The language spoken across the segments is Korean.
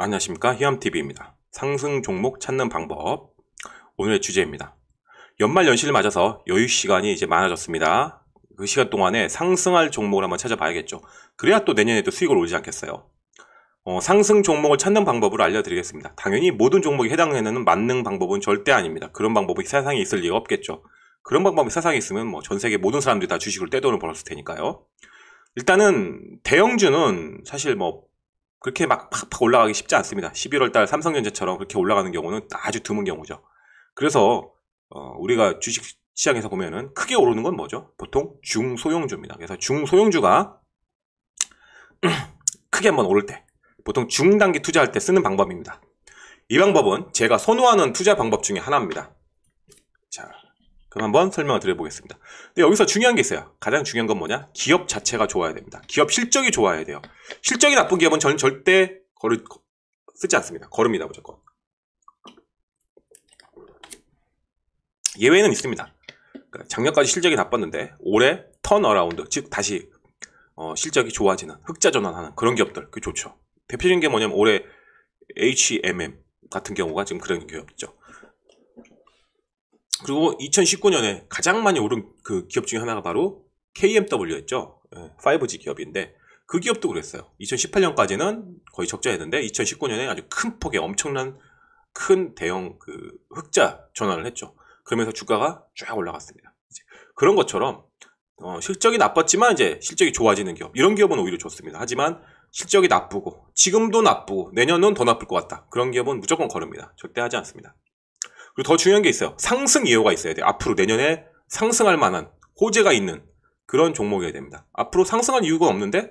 안녕하십니까 희암TV입니다. 상승 종목 찾는 방법 오늘의 주제입니다. 연말 연시를 맞아서 여유 시간이 이제 많아졌습니다. 그 시간 동안에 상승할 종목을 한번 찾아봐야겠죠. 그래야 또 내년에도 수익을 올리지 않겠어요. 어, 상승 종목을 찾는 방법을 알려드리겠습니다. 당연히 모든 종목이 해당되는 만능 방법은 절대 아닙니다. 그런 방법이 세상에 있을 리가 없겠죠. 그런 방법이 세상에 있으면 뭐 전 세계 모든 사람들이 다 주식을 떼돈을 벌었을 테니까요. 일단은 대형주는 사실 뭐 그렇게 막 팍팍 올라가기 쉽지 않습니다. 11월 달 삼성전자처럼 그렇게 올라가는 경우는 아주 드문 경우죠. 그래서 어, 우리가 주식 시장에서 보면은 크게 오르는 건 뭐죠? 보통 중소형주입니다. 그래서 중소형주가 크게 한번 오를 때 보통 중단기 투자할 때 쓰는 방법입니다. 이 방법은 제가 선호하는 투자 방법 중에 하나입니다. 자, 그럼 한번 설명을 드려보겠습니다. 근데 여기서 중요한 게 있어요. 가장 중요한 건 뭐냐? 기업 자체가 좋아야 됩니다. 기업 실적이 좋아야 돼요. 실적이 나쁜 기업은 저는 절대 거르, 쓰지 않습니다. 거릅니다, 무조건. 예외는 있습니다. 그러니까 작년까지 실적이 나빴는데 올해 턴어라운드, 즉 다시 어, 실적이 좋아지는, 흑자 전환하는 그런 기업들, 그 좋죠. 대표적인 게 뭐냐면 올해 HMM 같은 경우가 지금 그런 기업이죠. 그리고 2019년에 가장 많이 오른 그 기업 중에 하나가 바로 KMW였죠. 5G 예, 기업인데 그 기업도 그랬어요. 2018년까지는 거의 적자였는데 2019년에 아주 큰 폭의 엄청난 큰 대형 그 흑자 전환을 했죠. 그러면서 주가가 쫙 올라갔습니다. 그런 것처럼 어, 실적이 나빴지만 이제 실적이 좋아지는 기업 이런 기업은 오히려 좋습니다. 하지만 실적이 나쁘고 지금도 나쁘고 내년은 더 나쁠 것 같다. 그런 기업은 무조건 거릅니다. 절대 하지 않습니다. 그리고 더 중요한 게 있어요. 상승 예호가 있어야 돼요. 앞으로 내년에 상승할 만한 호재가 있는 그런 종목이어야 됩니다. 앞으로 상승할 이유가 없는데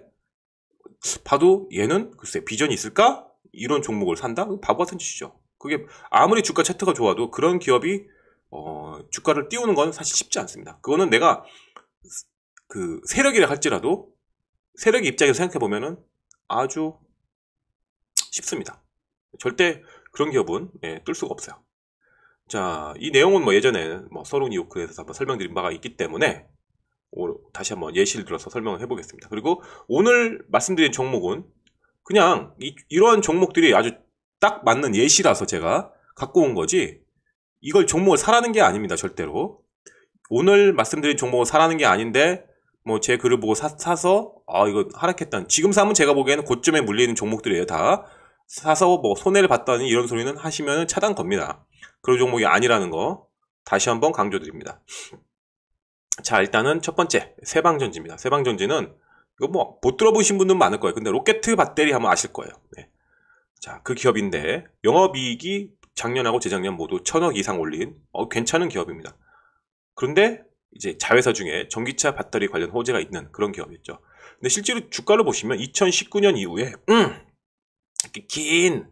봐도 얘는 글쎄 비전이 있을까? 이런 종목을 산다? 바보 같은 짓이죠. 그게 아무리 주가 차트가 좋아도 그런 기업이 어, 주가를 띄우는 건 사실 쉽지 않습니다. 그거는 내가 그 세력이라 할지라도 세력의 입장에서 생각해 보면은 아주 쉽습니다. 절대 그런 기업은 예, 뜰 수가 없어요. 자, 이 내용은 뭐 예전에 뭐 서론이 요크에서 한번 설명드린 바가 있기 때문에 다시 한번 예시를 들어서 설명을 해보겠습니다. 그리고 오늘 말씀드린 종목은 그냥 이, 이러한 종목들이 아주 딱 맞는 예시라서 제가 갖고 온 거지 이걸 종목을 사라는 게 아닙니다. 절대로. 오늘 말씀드린 종목을 사라는 게 아닌데 뭐 제 글을 보고 사, 사서 아 이거 하락했다. 지금 사면 제가 보기에는 고점에 물리는 종목들이에요. 다 사서 뭐 손해를 봤다니 이런 소리는 하시면 차단 겁니다. 그런 종목이 아니라는 거 다시 한번 강조드립니다. 자, 일단은 첫 번째 세방전지입니다. 세방전지는 이거 뭐 못 들어보신 분은 많을 거예요. 근데 로켓트 배터리 하면 아실 거예요. 네. 자, 그 기업인데 영업이익이 작년하고 재작년 모두 천억 이상 올린 어, 괜찮은 기업입니다. 그런데 이제 자회사 중에 전기차 배터리 관련 호재가 있는 그런 기업이었죠. 근데 실제로 주가를 보시면 2019년 이후에 음, 이렇게 긴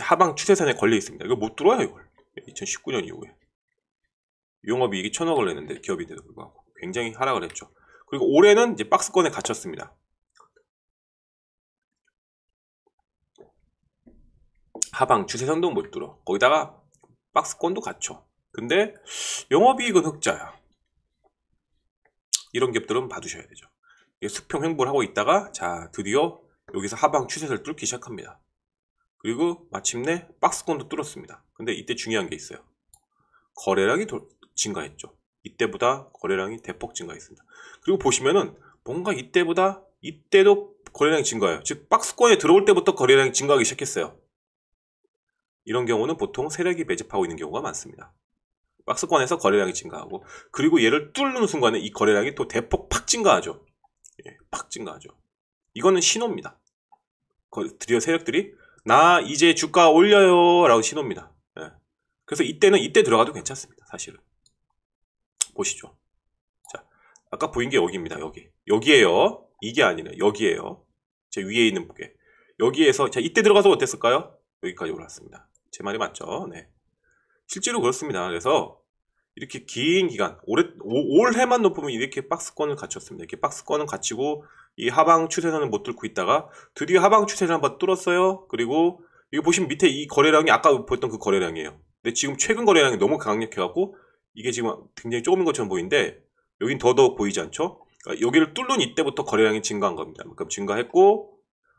하방 추세선에 걸려 있습니다. 이거 못 들어요, 이걸. 2019년 이후에 용업이익이 천억을 냈는데 기업인데도 불구하고 굉장히 하락을 했죠. 그리고 올해는 이제 박스권에 갇혔습니다. 하방 추세 선도못 들어. 거기다가 박스권도 갇혀. 근데 영업이익은 흑자야. 이런 기업들은 봐두셔야 되죠. 수평 횡보를 하고 있다가 자 드디어 여기서 하방 추세선을 뚫기 시작합니다. 그리고 마침내 박스권도 뚫었습니다. 근데 이때 중요한 게 있어요. 거래량이 도, 증가했죠. 이때보다 거래량이 대폭 증가했습니다. 그리고 보시면은 뭔가 이때보다 이때도 거래량이 증가해요. 즉 박스권에 들어올 때부터 거래량이 증가하기 시작했어요. 이런 경우는 보통 세력이 매집하고 있는 경우가 많습니다. 박스권에서 거래량이 증가하고 그리고 얘를 뚫는 순간에 이 거래량이 또 대폭 팍 증가하죠. 예, 팍 증가하죠. 이거는 신호입니다. 드디어 세력들이 나 이제 주가 올려요 라고 신호입니다 예. 그래서 이때는 이때 들어가도 괜찮습니다 사실은 보시죠 자 아까 보인 게 여기입니다 여기 여기에요 이게 아니네 여기에요 제 위에 있는 무게 여기에서 자 이때 들어가서 어땠을까요 여기까지 올랐습니다 제 말이 맞죠 네 실제로 그렇습니다 그래서 이렇게 긴 기간 올해, 올해만 높으면 이렇게 박스권을 갖췄습니다 이렇게 박스권을 갖추고 이 하방 추세선을 못 뚫고 있다가 드디어 하방 추세선 한번 뚫었어요. 그리고 이거 보시면 밑에 이 거래량이 아까 보였던 그 거래량이에요. 근데 지금 최근 거래량이 너무 강력해갖고 이게 지금 굉장히 조금인 것처럼 보이는데 여긴 더더욱 보이지 않죠? 그러니까 여기를 뚫는 이때부터 거래량이 증가한 겁니다. 그만큼 증가했고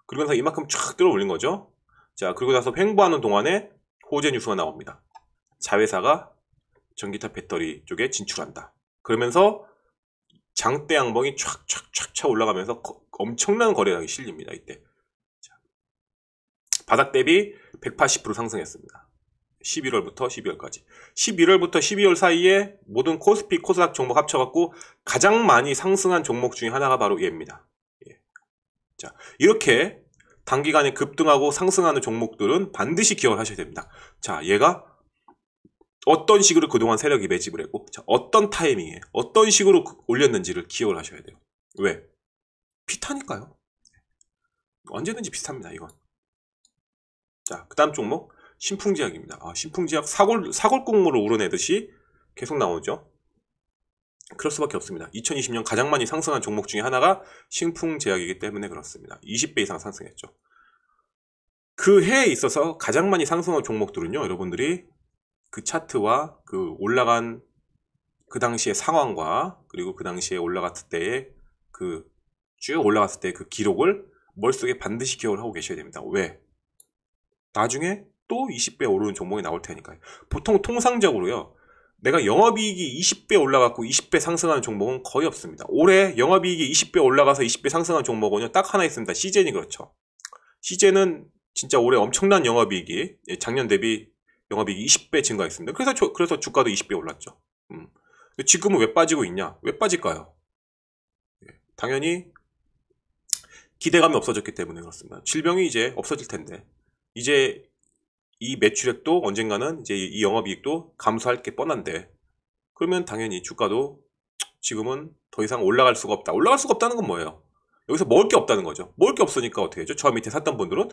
그리고 나서 이만큼 쫙 들어올린 거죠. 자 그리고 나서 횡보하는 동안에 호재 뉴스가 나옵니다. 자회사가 전기차 배터리 쪽에 진출한다. 그러면서 장대 양봉이 촥촥촥촥 올라가면서 거, 엄청난 거래량이 실립니다. 이때 자, 바닥 대비 180% 상승했습니다. 11월부터 12월까지 11월부터 12월 사이에 모든 코스피 코스닥 종목 합쳐갖고 가장 많이 상승한 종목 중에 하나가 바로 얘입니다. 예. 자 이렇게 단기간에 급등하고 상승하는 종목들은 반드시 기억을 하셔야 됩니다. 자 얘가 어떤 식으로 그동안 세력이 매집을 했고 자, 어떤 타이밍에 어떤 식으로 그 올렸는지를 기억을 하셔야 돼요. 왜? 비타니까요. 언제든지 비슷합니다. 이건. 자, 그 다음 종목 신풍지약입니다. 아, 신풍지약 사골 사골국물을 우러내듯이 계속 나오죠. 그럴 수밖에 없습니다. 2020년 가장 많이 상승한 종목 중에 하나가 신풍제약이기 때문에 그렇습니다. 20배 이상 상승했죠. 그 해에 있어서 가장 많이 상승한 종목들은요, 여러분들이 그 차트와 그 올라간 그 당시의 상황과 그리고 그 당시에 올라갔을 때의 그 쭉 올라갔을 때그 기록을 머릿속에 반드시 기억을 하고 계셔야 됩니다. 왜? 나중에 또 20배 오르는 종목이 나올 테니까요. 보통 통상적으로요. 내가 영업이익이 20배 올라갔고 20배 상승하는 종목은 거의 없습니다. 올해 영업이익이 20배 올라가서 20배 상승하는 종목은요. 딱 하나 있습니다. 시젠이 그렇죠. 시젠은 진짜 올해 엄청난 영업이익이 예, 작년 대비 영업이익이 20배 증가했습니다. 그래서 저, 그래서 주가도 20배 올랐죠. 음. 지금은 왜 빠지고 있냐? 왜 빠질까요? 예, 당연히 기대감이 없어졌기 때문에 그렇습니다. 질병이 이제 없어질 텐데 이제 이 매출액도 언젠가는 이제 이 영업이익도 감소할 게 뻔한데 그러면 당연히 주가도 지금은 더 이상 올라갈 수가 없다. 올라갈 수가 없다는 건 뭐예요? 여기서 먹을 게 없다는 거죠. 먹을 게 없으니까 어떻게 해죠저 밑에 샀던 분들은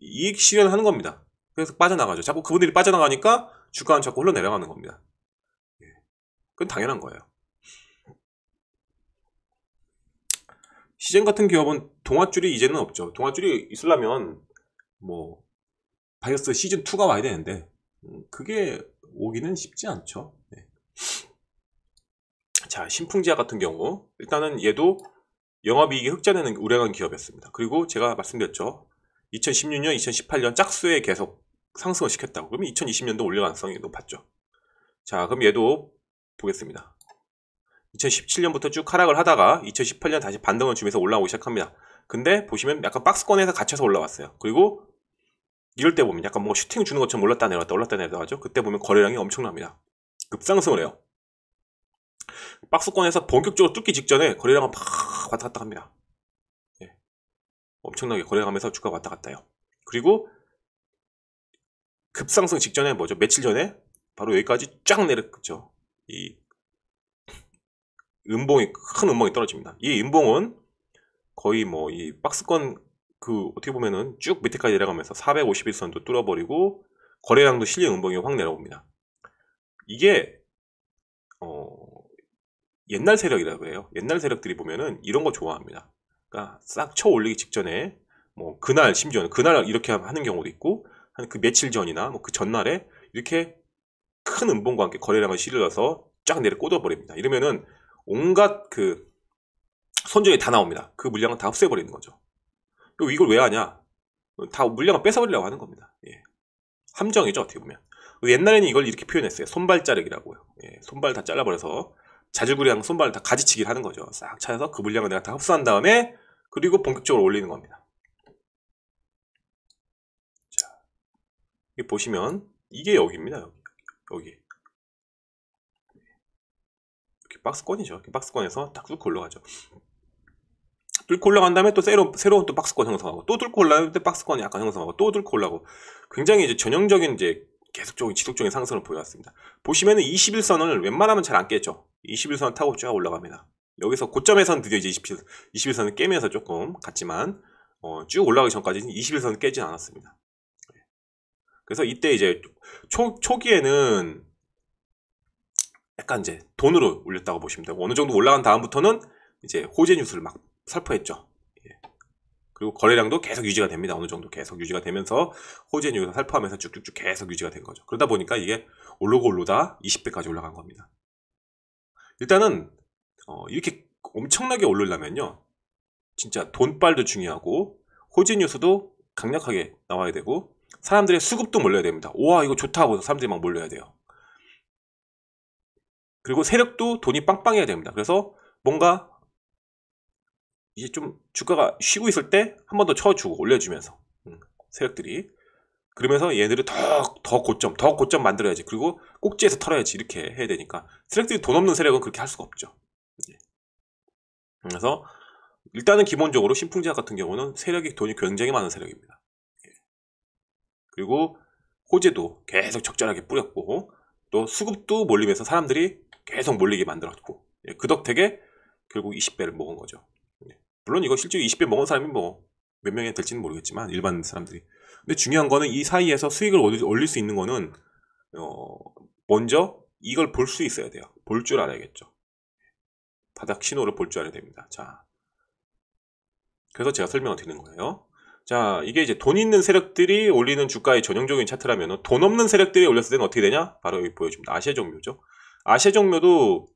이익 실현하는 겁니다. 그래서 빠져나가죠. 자꾸 그분들이 빠져나가니까 주가는 자꾸 흘러내려가는 겁니다. 예. 그건 당연한 거예요. 시젠 같은 기업은 동아줄이 이제는 없죠. 동아줄이 있으려면 뭐 바이어스 시즌 2가 와야 되는데 음, 그게 오기는 쉽지 않죠. 네. 자, 신풍지아 같은 경우 일단은 얘도 영업이익이 흑자되는 우량한 기업이었습니다. 그리고 제가 말씀드렸죠. 2016년, 2018년 짝수에 계속 상승을 시켰다고. 그러면 2020년도 올릴 가능성이 높았죠. 자, 그럼 얘도 보겠습니다. 2017년부터 쭉 하락을 하다가 2018년 다시 반등을 주면서 올라오기 시작합니다. 근데 보시면 약간 박스권에서 갇혀서 올라왔어요. 그리고 이럴 때 보면 약간 뭔가 슈팅 주는 것처럼 올랐다 내려왔다 올랐다 내려왔다 하죠. 그때 보면 거래량이 엄청납니다. 급상승을 해요. 박스권에서 본격적으로 뚫기 직전에 거래량은 팍 왔다 갔다 갑니다 예. 엄청나게 거래하면서 주가 왔다 갔다 해요. 그리고 급상승 직전에 뭐죠? 며칠 전에 바로 여기까지 쫙 내렸죠. 이 음봉이 큰 음봉이 떨어집니다. 이 음봉은 거의 뭐 이 박스권 그 어떻게 보면은 쭉 밑에까지 내려가면서 451선도 뚫어버리고 거래량도 실리 음봉이 확 내려옵니다. 이게 어 옛날 세력이라고 해요. 옛날 세력들이 보면은 이런 거 좋아합니다. 그러니까 싹 쳐 올리기 직전에 뭐 그날 심지어는 그날 이렇게 하는 경우도 있고 한그 며칠 전이나 뭐 그 전날에 이렇게 큰 음봉과 함께 거래량을 실어서 쫙 내려 꽂아버립니다. 이러면은 온갖 그 선정이 다 나옵니다. 그 물량은 다 없애버리는 거죠. 이걸 왜 하냐? 다 물량을 뺏어버리려고 하는 겁니다. 예. 함정이죠, 어떻게 보면. 옛날에는 이걸 이렇게 표현했어요. 손발 자르기라고요. 예, 손발 다 잘라버려서 자질구리랑 손발을 다 가지치기를 하는 거죠. 싹 찾아서 그 물량을 내가 다 흡수한 다음에 그리고 본격적으로 올리는 겁니다. 보시면 이게 여기입니다. 여기. 여기. 이렇게 박스권이죠. 이렇게 박스권에서 딱 뚫고 올라가죠. 뚫고 올라간 다음에 또 새로, 새로운 또 박스권 형성하고 또 뚫고 올라가면 또 박스권이 약간 형성하고 또 뚫고 올라가고 굉장히 이제 전형적인 이제 계속적인 지속적인 상승을 보여왔습니다. 보시면은 21선을 웬만하면 잘 안 깨죠. 21선을 타고 쫙 올라갑니다. 여기서 고점에선 드디어 이제 21, 21선을 깨면서 조금 갔지만 어, 쭉 올라가기 전까지는 21선을 깨진 않았습니다. 그래서 이때 이제 초, 초기에는 약간 이제 돈으로 올렸다고 보시면 되고 어느 정도 올라간 다음부터는 이제 호재 뉴스를 막 살포했죠. 예. 그리고 거래량도 계속 유지가 됩니다. 어느 정도 계속 유지가 되면서 호재 뉴스 살포하면서 쭉쭉쭉 계속 유지가 된 거죠. 그러다 보니까 이게 올르고 올르다 20배까지 올라간 겁니다. 일단은 어, 이렇게 엄청나게 올르려면요. 진짜 돈빨도 중요하고 호재 뉴스도 강력하게 나와야 되고 사람들의 수급도 몰려야 됩니다. 우와 이거 좋다고 사람들이 막 몰려야 돼요. 그리고 세력도 돈이 빵빵해야 됩니다. 그래서 뭔가 이제 좀 주가가 쉬고 있을 때 한 번 더 쳐주고 올려주면서 음, 세력들이 그러면서 얘네를 더, 더 고점, 더 고점 만들어야지. 그리고 꼭지에서 털어야지. 이렇게 해야 되니까. 세력들이 돈 없는 세력은 그렇게 할 수가 없죠. 예. 그래서 일단은 기본적으로 신풍제약 같은 경우는 세력이 돈이 굉장히 많은 세력입니다. 그리고 호재도 계속 적절하게 뿌렸고 또 수급도 몰리면서 사람들이 계속 몰리게 만들었고 예, 그 덕택에 결국 20배를 먹은 거죠. 예, 물론 이거 실제 20배 먹은 사람이 뭐 몇 명이 될지는 모르겠지만 일반 사람들이 근데 중요한 거는 이 사이에서 수익을 올릴 수 있는 거는 어 먼저 이걸 볼 수 있어야 돼요. 볼 줄 알아야겠죠. 바닥 신호를 볼 줄 알아야 됩니다. 자, 그래서 제가 설명을 드리는 거예요. 자, 이게 이제 돈 있는 세력들이 올리는 주가의 전형적인 차트라면 돈 없는 세력들이 올렸을 때는 어떻게 되냐? 바로 여기 보여줍니다. 아시아 종묘죠. 아시아 종묘도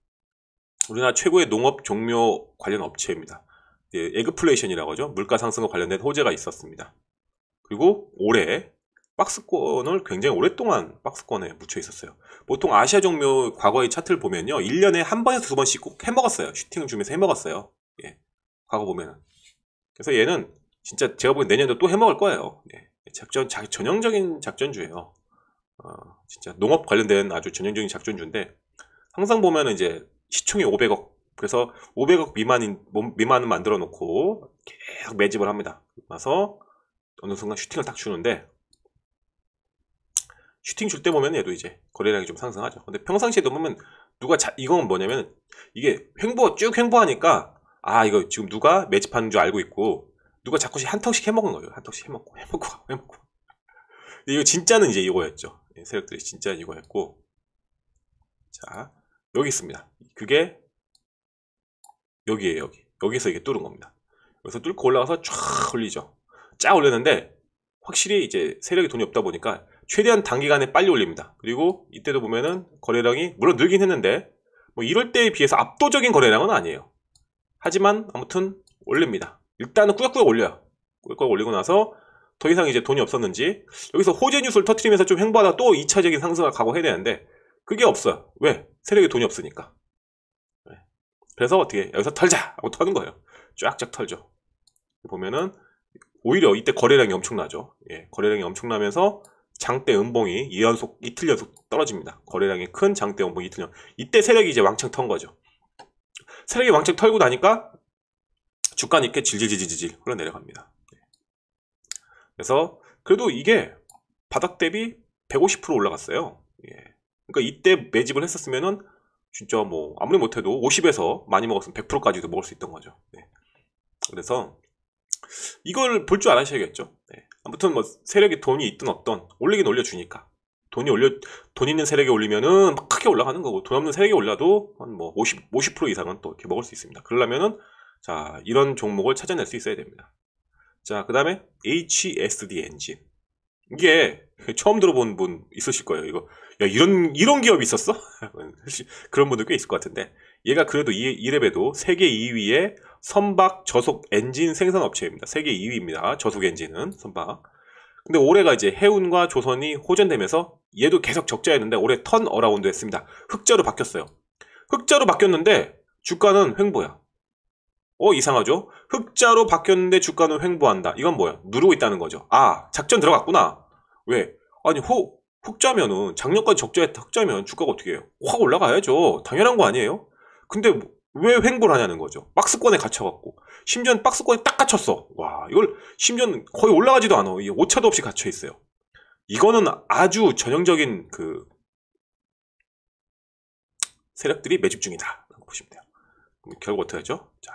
우리나라 최고의 농업 종묘 관련 업체입니다. 예, 에그플레이션이라고 하죠. 물가 상승과 관련된 호재가 있었습니다. 그리고 올해 박스권을 굉장히 오랫동안 박스권에 묻혀 있었어요. 보통 아시아 종묘 과거의 차트를 보면요. 1년에 한 번에서 두 번씩 꼭 해먹었어요. 슈팅을 주면서 해먹었어요. 예, 과거 보면은. 그래서 얘는 진짜 제가 보기엔 내년도 또 해먹을 거예요. 네. 작전, 자, 전형적인 작전주예요. 어, 진짜 농업 관련된 아주 전형적인 작전주인데 항상 보면 이제 시총이 500억 그래서 500억 미만인 미만은 만들어 놓고 계속 매집을 합니다. 그래서 어느 순간 슈팅을 딱 주는데 슈팅 줄 때 보면 얘도 이제 거래량이 좀 상승하죠. 근데 평상시에도 보면 누가 자, 이건 뭐냐면 이게 횡보 쭉 횡보하니까 아 이거 지금 누가 매집하는 줄 알고 있고 누가 자꾸 한 턱씩 해먹은 거예요. 한 턱씩 해먹고 해먹고 해먹고. 근데 이거 진짜는 이제 이거였죠. 예, 세력들이 진짜 이거였고 자 여기 있습니다. 그게 여기에요 여기. 여기서 이게 뚫은 겁니다. 여기서 뚫고 올라가서 쫙 올리죠. 쫙 올렸는데 확실히 이제 세력이 돈이 없다 보니까 최대한 단기간에 빨리 올립니다. 그리고 이때도 보면은 거래량이 물론 늘긴 했는데 뭐 이럴 때에 비해서 압도적인 거래량은 아니에요. 하지만 아무튼 올립니다. 일단은 꾸역꾸역 올려요. 꾸역꾸역 올리고 나서 더 이상 이제 돈이 없었는지 여기서 호재 뉴스를 터트리면서 좀 횡보하다 또 2차적인 상승을 각오해야 되는데 그게 없어요. 왜? 세력이 돈이 없으니까. 네. 그래서 어떻게 여기서 털자 하고 터는 거예요. 쫙쫙 털죠. 보면은 오히려 이때 거래량이 엄청나죠. 예, 거래량이 엄청나면서 장대 음봉이 2연속 이틀 연속 떨어집니다. 거래량이 큰 장대 음봉 이틀 연속. 이때 세력이 이제 왕창 턴 거죠. 세력이 왕창 털고 나니까 주가 니께 질질질질질 흘러내려갑니다. 예. 그래서 그래도 이게 바닥 대비 150% 올라갔어요. 예. 그러니까 이때 매집을 했었으면은 진짜 뭐 아무리 못해도 50에서 많이 먹었으면 100%까지도 먹을 수 있던 거죠. 예. 그래서 이걸 볼 줄 알아셔야겠죠. 예. 아무튼 뭐 세력이 돈이 있든 없든 올리긴 올려주니까 돈이 올려 돈 있는 세력이 올리면은 크게 올라가는 거고 돈 없는 세력이 올라도 한 뭐 50, 50% 이상은 또 이렇게 먹을 수 있습니다. 그러려면은 자, 이런 종목을 찾아낼 수 있어야 됩니다. 자, 그 다음에 HSD 엔진. 이게 처음 들어본 분 있으실 거예요. 이거 야, 이런 이런 기업이 있었어? 그런 분들 꽤 있을 것 같은데 얘가 그래도 이래봬도 세계 2위의 선박 저속 엔진 생산 업체입니다. 세계 2위입니다. 저속 엔진은 선박. 근데 올해가 이제 해운과 조선이 호전되면서 얘도 계속 적자였는데 올해 턴 어라운드 했습니다. 흑자로 바뀌었어요. 흑자로 바뀌었는데 주가는 횡보야. 어 이상하죠? 흑자로 바뀌었는데 주가는 횡보한다. 이건 뭐야? 누르고 있다는 거죠. 아 작전 들어갔구나. 왜? 아니 호 흑자면은 작년까지 적자였다 흑자면 주가가 어떻게 해요? 확 올라가야죠. 당연한 거 아니에요? 근데 뭐, 왜 횡보를 하냐는 거죠. 박스권에 갇혀갖고 심지어는 박스권에 딱 갇혔어. 와 이걸 심지어는 거의 올라가지도 않아. 이 오차도 없이 갇혀 있어요. 이거는 아주 전형적인 그 세력들이 매집 중이다. 보시면 돼요. 결국 어떻게 하죠? 자,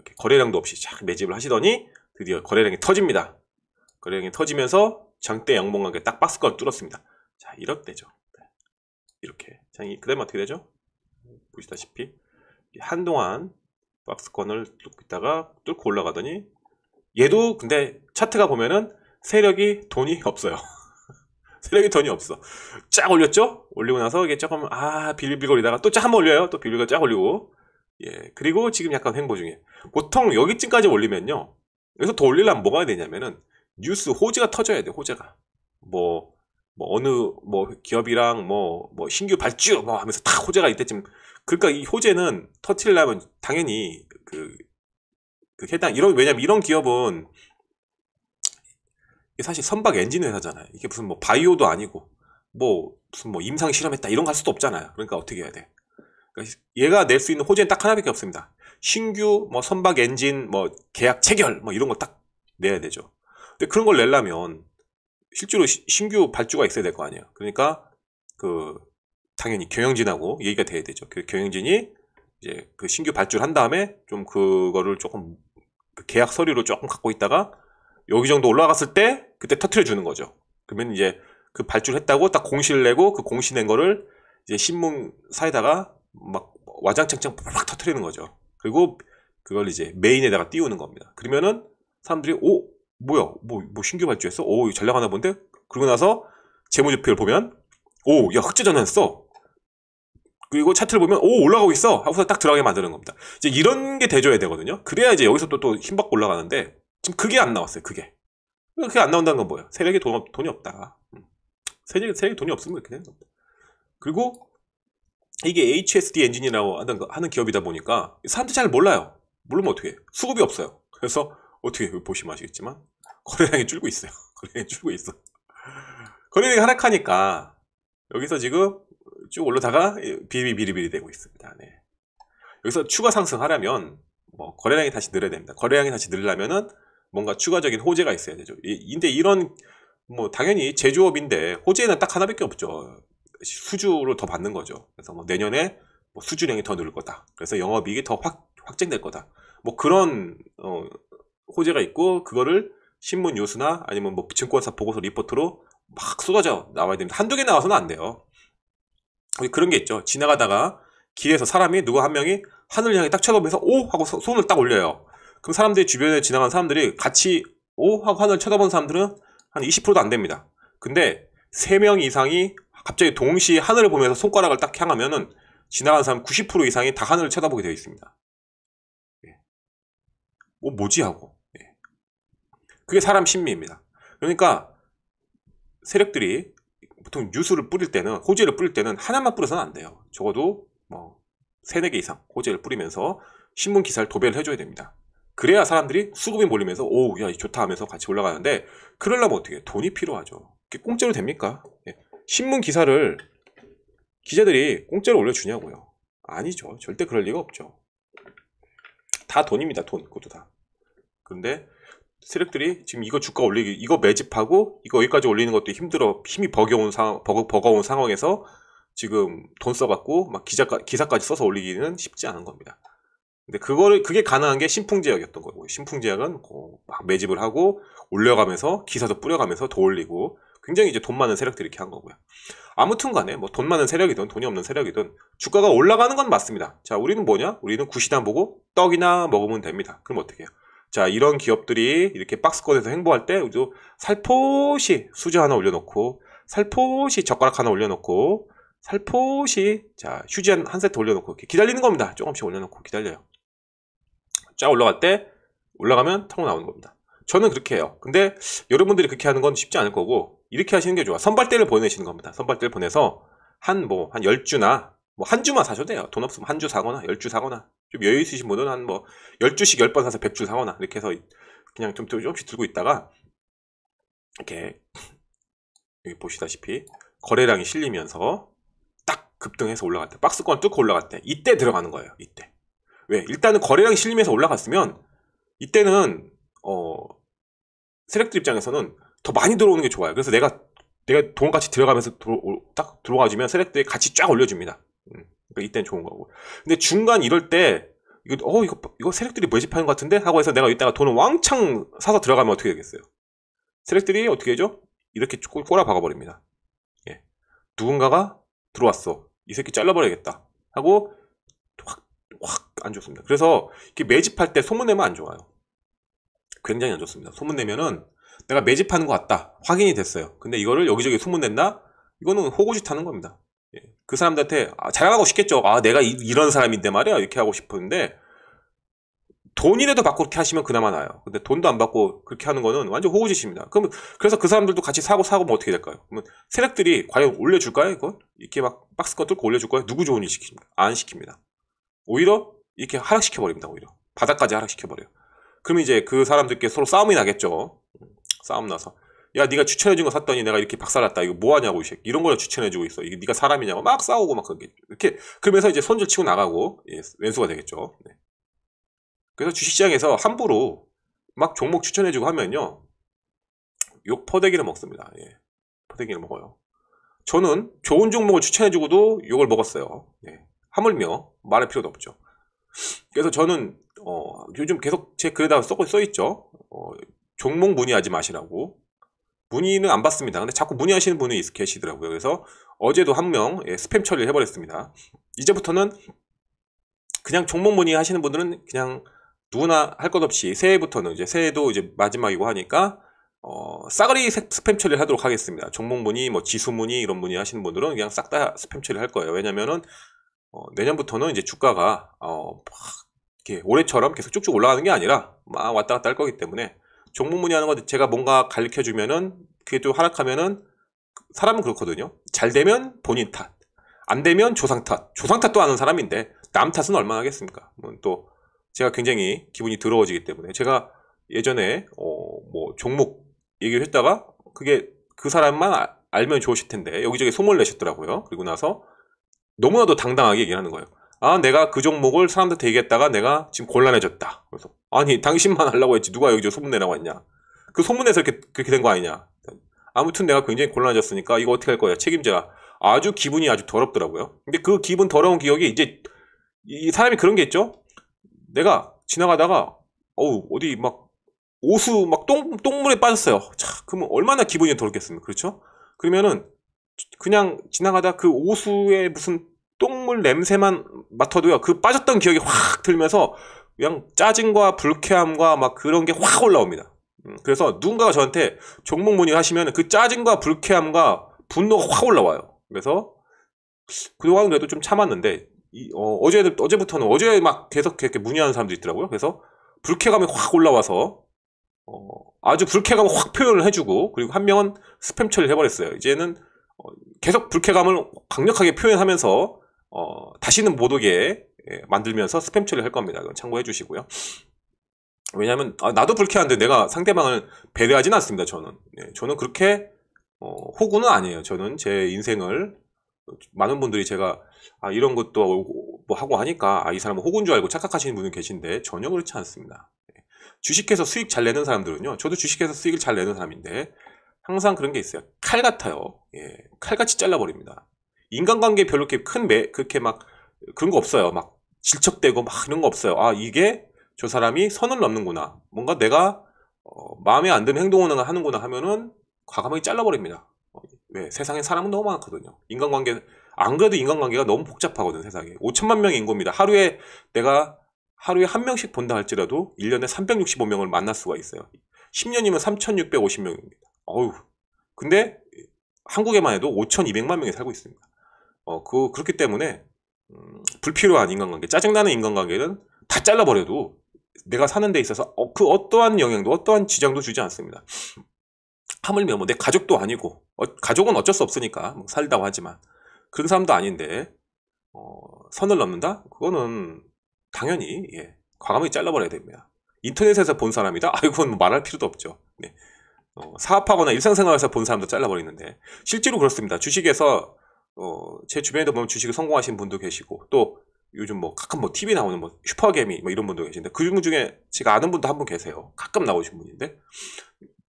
이렇게 거래량도 없이 쫙 매집을 하시더니 드디어 거래량이 터집니다. 거래량이 터지면서 장대 양봉관계딱 박스권 뚫었습니다. 자, 이렇대죠 네. 이렇게. 자, 그 다음에 어떻게 되죠? 보시다시피 한동안 박스권을 뚫고 있다가 뚫고 올라가더니 얘도 근데 차트가 보면은 세력이 돈이 없어요. 세력이 돈이 없어. 쫙 올렸죠? 올리고 나서 이게 조금 아 빌빌거리다가 또 쫙 한번 올려요. 또 빌빌거 쫙 올리고 예, 그리고 지금 약간 횡보 중에 보통 여기쯤까지 올리면요. 그래서더 올리려면 뭐가 되냐면은 뉴스 호재가 터져야 돼 호재가 뭐, 뭐 어느 뭐 기업이랑 뭐, 뭐 신규 발주 뭐 하면서 다 호재가 이때쯤 그러니까 이 호재는 터치리려면 당연히 그, 그 해당 이런 왜냐면 이런 기업은 이게 사실 선박 엔진 회사잖아요 이게 무슨 뭐 바이오도 아니고 뭐 무슨 뭐 임상 실험했다 이런 거 할 수도 없잖아요 그러니까 어떻게 해야 돼그 얘가 낼 수 있는 호재는 딱 하나밖에 없습니다. 신규 뭐 선박 엔진 뭐 계약 체결 뭐 이런 거딱 내야 되죠. 근데 그런 걸 내려면 실제로 시, 신규 발주가 있어야 될 거 아니에요. 그러니까 그 당연히 경영진하고 얘기가 돼야 되죠. 그 경영진이 이제 그 신규 발주를 한 다음에 좀 그거를 조금 그 계약 서류로 조금 갖고 있다가 여기 정도 올라갔을 때 그때 터트려 주는 거죠. 그러면 이제 그 발주를 했다고 딱 공시를 내고 그 공시낸 거를 이제 신문사에다가 막 와장창창 팍 터트리는 거죠. 그리고 그걸 이제 메인에다가 띄우는 겁니다. 그러면은 사람들이 오 뭐야 뭐, 뭐 신규 발주했어? 오 전략 하나 본데? 그러고 나서 재무제표를 보면 오 야 흑자 전환했어. 그리고 차트를 보면 오 올라가고 있어 하고서 딱 들어가게 만드는 겁니다. 이제 이런 게 돼줘야 되거든요. 그래야 이제 여기서 또 또 힘받고 올라가는데 지금 그게 안 나왔어요. 그게 그게 안 나온다는 건 뭐예요? 세력이 돈, 돈이 없다. 세력이 음. 세력이 돈이 없으면 이렇게 되는 겁니다. 그리고 이게 HSD 엔진이라고 하는 기업이다 보니까 사람들이 잘 몰라요. 모르면 어떻게 해. 수급이 없어요. 그래서 어떻게 보시면 아시겠지만 거래량이 줄고 있어요. 거래량이 줄고 있어. 거래량이 하락하니까 여기서 지금 쭉 올라다가 비리비리비리 되고 있습니다. 네. 여기서 추가 상승하려면 뭐 거래량이 다시 늘어야 됩니다. 거래량이 다시 늘려면은 뭔가 추가적인 호재가 있어야 되죠. 근데 이런 뭐 당연히 제조업인데 호재는 딱 하나밖에 없죠. 수주를 더 받는 거죠. 그래서 뭐 내년에 뭐 수주량이 더늘을 거다. 그래서 영업이익이 더 확, 확장될 거다. 뭐 그런 어, 호재가 있고 그거를 신문 요스나 아니면 뭐 증권사 보고서 리포트로 막 쏟아져 나와야 됩니다. 한두 개 나와서는 안 돼요. 그런 게 있죠. 지나가다가 길에서 사람이 누구 한 명이 하늘 향해 딱 쳐다보면서 오 하고 소, 손을 딱 올려요. 그럼 사람들이 주변에 지나간 사람들이 같이 오 하고 하늘 쳐다본 사람들은 한 20%도 안 됩니다. 근데 3명 이상이 갑자기 동시에 하늘을 보면서 손가락을 딱 향하면은 지나간 사람 90% 이상이 다 하늘을 쳐다보게 되어 있습니다. 예. 뭐 뭐지 하고 예. 그게 사람 심리입니다. 그러니까 세력들이 보통 뉴스를 뿌릴 때는 호재를 뿌릴 때는 하나만 뿌려서는 안 돼요. 적어도 뭐 세네 개 이상 호재를 뿌리면서 신문 기사를 도배를 해줘야 됩니다. 그래야 사람들이 수급이 몰리면서 오우 야 좋다 하면서 같이 올라가는데 그러려면 어떻게 돈이 필요하죠. 이게 공짜로 됩니까? 예. 신문 기사를 기자들이 공짜로 올려주냐고요. 아니죠. 절대 그럴 리가 없죠. 다 돈입니다. 돈. 그것도 다. 그런데 세력들이 지금 이거 주가 올리기, 이거 매집하고 이거 여기까지 올리는 것도 힘들어 힘이 버겨온 상황, 버거, 버거운 상황에서 지금 돈 써갖고 막 기자 기사까지 써서 올리기는 쉽지 않은 겁니다. 근데 그거를 그게 가능한 게 신풍제약이었던 거고 신풍제약은 막 매집을 하고 올려가면서 기사도 뿌려가면서 더 올리고 굉장히 이제 돈 많은 세력들이 이렇게 한 거고요. 아무튼 간에 뭐 돈 많은 세력이든 돈이 없는 세력이든 주가가 올라가는 건 맞습니다. 자, 우리는 뭐냐? 우리는 구시단 보고 떡이나 먹으면 됩니다. 그럼 어떻게 해요? 자, 이런 기업들이 이렇게 박스권에서 행보할 때 우리도 살포시 수저 하나 올려놓고 살포시 젓가락 하나 올려놓고 살포시 자 휴지 한, 한 세트 올려놓고 이렇게 기다리는 겁니다. 조금씩 올려놓고 기다려요. 쫙 올라갈 때 올라가면 타고 나오는 겁니다. 저는 그렇게 해요. 근데 여러분들이 그렇게 하는 건 쉽지 않을 거고 이렇게 하시는 게 좋아. 선발대를 보내시는 겁니다. 선발대를 보내서 한 뭐한 열주나 뭐 한 주만 사셔도 돼요. 돈 없으면 한 주 사거나 1 0주 사거나 좀 여유 있으신 분은 한뭐0주씩1 0번 사서 1 0 0주 사거나 이렇게 해서 그냥 좀 조금씩 들고 있다가 이렇게 여기 보시다시피 거래량이 실리면서 딱 급등해서 올라갔대. 박스권 뚫고 올라갔대. 이때 들어가는 거예요. 이때. 왜? 일단은 거래량이 실리면서 올라갔으면 이때는 어 세력들 입장에서는 더 많이 들어오는 게 좋아요. 그래서 내가 내가 동같이 들어가면서 들어, 딱 들어가주면 셀렉트에 같이 쫙 올려줍니다. 음, 그러니까 이때는 좋은 거고. 근데 중간 이럴 때 이거 어 이거 이거 세력들이 매집하는 뭐 것 같은데 하고 해서 내가 이따가 돈을 왕창 사서 들어가면 어떻게 되겠어요? 세렉들이 어떻게 해죠 이렇게 꼬라 박아버립니다. 예. 누군가가 들어왔어. 이 새끼 잘라버려야겠다. 하고 확확안 좋습니다. 그래서 이렇게 매집할 때 소문 내면 안 좋아요. 굉장히 안 좋습니다. 소문 내면은 내가 매집하는 것 같다 확인이 됐어요 근데 이거를 여기저기 소문냈나 이거는 호구짓하는 겁니다 예. 그 사람들한테 아, 자랑하고 싶겠죠 아 내가 이, 런 사람인데 말이야 이렇게 하고 싶은데 돈이라도 받고 그렇게 하시면 그나마 나아요 근데 돈도 안 받고 그렇게 하는 거는 완전 호구짓입니다 그럼 그래서 그 사람들도 같이 사고 사고 면 뭐 어떻게 될까요 그러면 세력들이 과연 올려줄까요 이건 이렇게 막 박스권 뚫고 올려줄까요 누구 좋은 일 시킵니다 안 시킵니다 오히려 이렇게 하락시켜버립니다 오히려 바닥까지 하락시켜버려요 그럼 이제 그 사람들께 서로 싸움이 나겠죠 싸움 나서 야 네가 추천해준 거 샀더니 내가 이렇게 박살났다 이거 뭐하냐고 이 새끼 이런 걸 추천해주고 있어 이게 네가 사람이냐고 막 싸우고 막 그렇게 이렇게 그러면서 이제 손절 치고 나가고 예, 왼수가 되겠죠 네. 그래서 주식시장에서 함부로 막 종목 추천해주고 하면요 욕 퍼대기를 먹습니다 예. 퍼대기를 먹어요 저는 좋은 종목을 추천해주고도 욕을 먹었어요 예. 하물며 말할 필요도 없죠 그래서 저는 어, 요즘 계속 제 글에다가 써, 써 있죠 어, 종목 문의하지 마시라고 문의는 안 받습니다. 근데 자꾸 문의하시는 분이 계시더라고요. 그래서 어제도 한명 예, 스팸 처리를 해버렸습니다. 이제부터는 그냥 종목 문의하시는 분들은 그냥 누구나 할 것 없이 새해부터는 이제 새해도 이제 마지막이고 하니까 어, 싸그리 스팸 처리를 하도록 하겠습니다. 종목 문의, 뭐 지수 문의 이런 문의 하시는 분들은 그냥 싹 다 스팸 처리할 거예요. 왜냐면은 어, 내년부터는 이제 주가가 어, 막 이렇게 올해처럼 계속 쭉쭉 올라가는 게 아니라 막 왔다 갔다 할 거기 때문에 종목 문의하는 거 제가 뭔가 가르쳐 주면은 그게 또 하락하면은 사람은 그렇거든요. 잘 되면 본인 탓, 안 되면 조상 탓. 조상 탓도 아는 사람인데 남 탓은 얼마나 하겠습니까? 뭐 또 제가 굉장히 기분이 더러워지기 때문에 제가 예전에 어뭐 종목 얘기를 했다가 그게 그 사람만 아, 알면 좋으실 텐데 여기저기 소문을 내셨더라고요. 그리고 나서 너무나도 당당하게 얘기하는 거예요. 아 내가 그 종목을 사람들한테 얘기했다가 내가 지금 곤란해졌다. 그래서 아니 당신만 하려고 했지 누가 여기서 소문내라고 했냐 그소문에서 이렇게 그렇게 된 거 아니냐 아무튼 내가 굉장히 곤란해졌으니까 이거 어떻게 할 거야 책임져라 아주 기분이 아주 더럽더라고요 근데 그 기분 더러운 기억이 이제 이 사람이 그런 게 있죠 내가 지나가다가 어우 어디 막 오수 막 똥, 똥물에 빠졌어요 자 그러면 얼마나 기분이 더럽겠습니까 그렇죠 그러면은 그냥 지나가다 그 오수의 무슨 똥물 냄새만 맡아도요 그 빠졌던 기억이 확 들면서 그냥 짜증과 불쾌함과 막 그런 게 확 올라옵니다. 음, 그래서 누군가가 저한테 종목 문의 하시면 그 짜증과 불쾌함과 분노가 확 올라와요. 그래서 그동안 그래도 좀 참았는데 이, 어, 제 어제부터는 어제 막 계속 이렇게 문의하는 사람도 있더라고요. 그래서 불쾌감이 확 올라와서 어, 아주 불쾌감을 확 표현을 해주고 그리고 한 명은 스팸 처리를 해버렸어요. 이제는 어, 계속 불쾌감을 강력하게 표현하면서 어, 다시는 못 오게 예, 만들면서 스팸 처리할 를 겁니다. 참고해 주시고요. 왜냐하면 아, 나도 불쾌한데 내가 상대방을 배려하진 않습니다. 저는 네, 저는 그렇게 어, 호구는 아니에요. 저는 제 인생을 많은 분들이 제가 아, 이런 것도 뭐 하고 하니까 아, 이 사람은 호구인 줄 알고 착각하시는 분은 계신데 전혀 그렇지 않습니다. 네. 주식해서 수익 잘 내는 사람들은요. 저도 주식해서 수익을 잘 내는 사람인데 항상 그런 게 있어요. 칼 같아요. 예, 칼같이 잘라버립니다. 인간관계 별로 이렇게 큰 매, 그렇게 막 그런 거 없어요. 막 질척대고 막 이런 거 없어요. 아 이게 저 사람이 선을 넘는구나. 뭔가 내가 어, 마음에 안 드는 행동을 하는구나 하면은 과감하게 잘라버립니다. 왜? 네, 세상에 사람은 너무 많거든요. 인간관계, 안 그래도 인간관계가 너무 복잡하거든, 세상에. 5천만 명 인구입니다. 하루에 내가 하루에 한 명씩 본다 할지라도 1년에 365명을 만날 수가 있어요. 10년이면 3,650명입니다. 어휴. 근데 한국에만 해도 5,200만 명이 살고 있습니다. 어, 그, 그렇기 때문에 음, 불필요한 인간관계, 짜증나는 인간관계는 다 잘라버려도 내가 사는 데 있어서 어, 그 어떠한 영향도 어떠한 지장도 주지 않습니다. 하물며 뭐내 가족도 아니고 어, 가족은 어쩔 수 없으니까 뭐 살다고 하지만 그런 사람도 아닌데 어, 선을 넘는다? 그거는 당연히 예, 과감하게 잘라버려야 됩니다. 인터넷에서 본 사람이다? 아 이건 뭐 말할 필요도 없죠. 네. 어, 사업하거나 일상생활에서 본 사람도 잘라버리는데 실제로 그렇습니다. 주식에서 어, 제 주변에도 보면 뭐 주식을 성공하신 분도 계시고 또 요즘 뭐 가끔 뭐 TV 나오는 뭐 슈퍼개미 뭐 이런 분도 계신데 그분 중에 제가 아는 분도 한 분 계세요. 가끔 나오신 분인데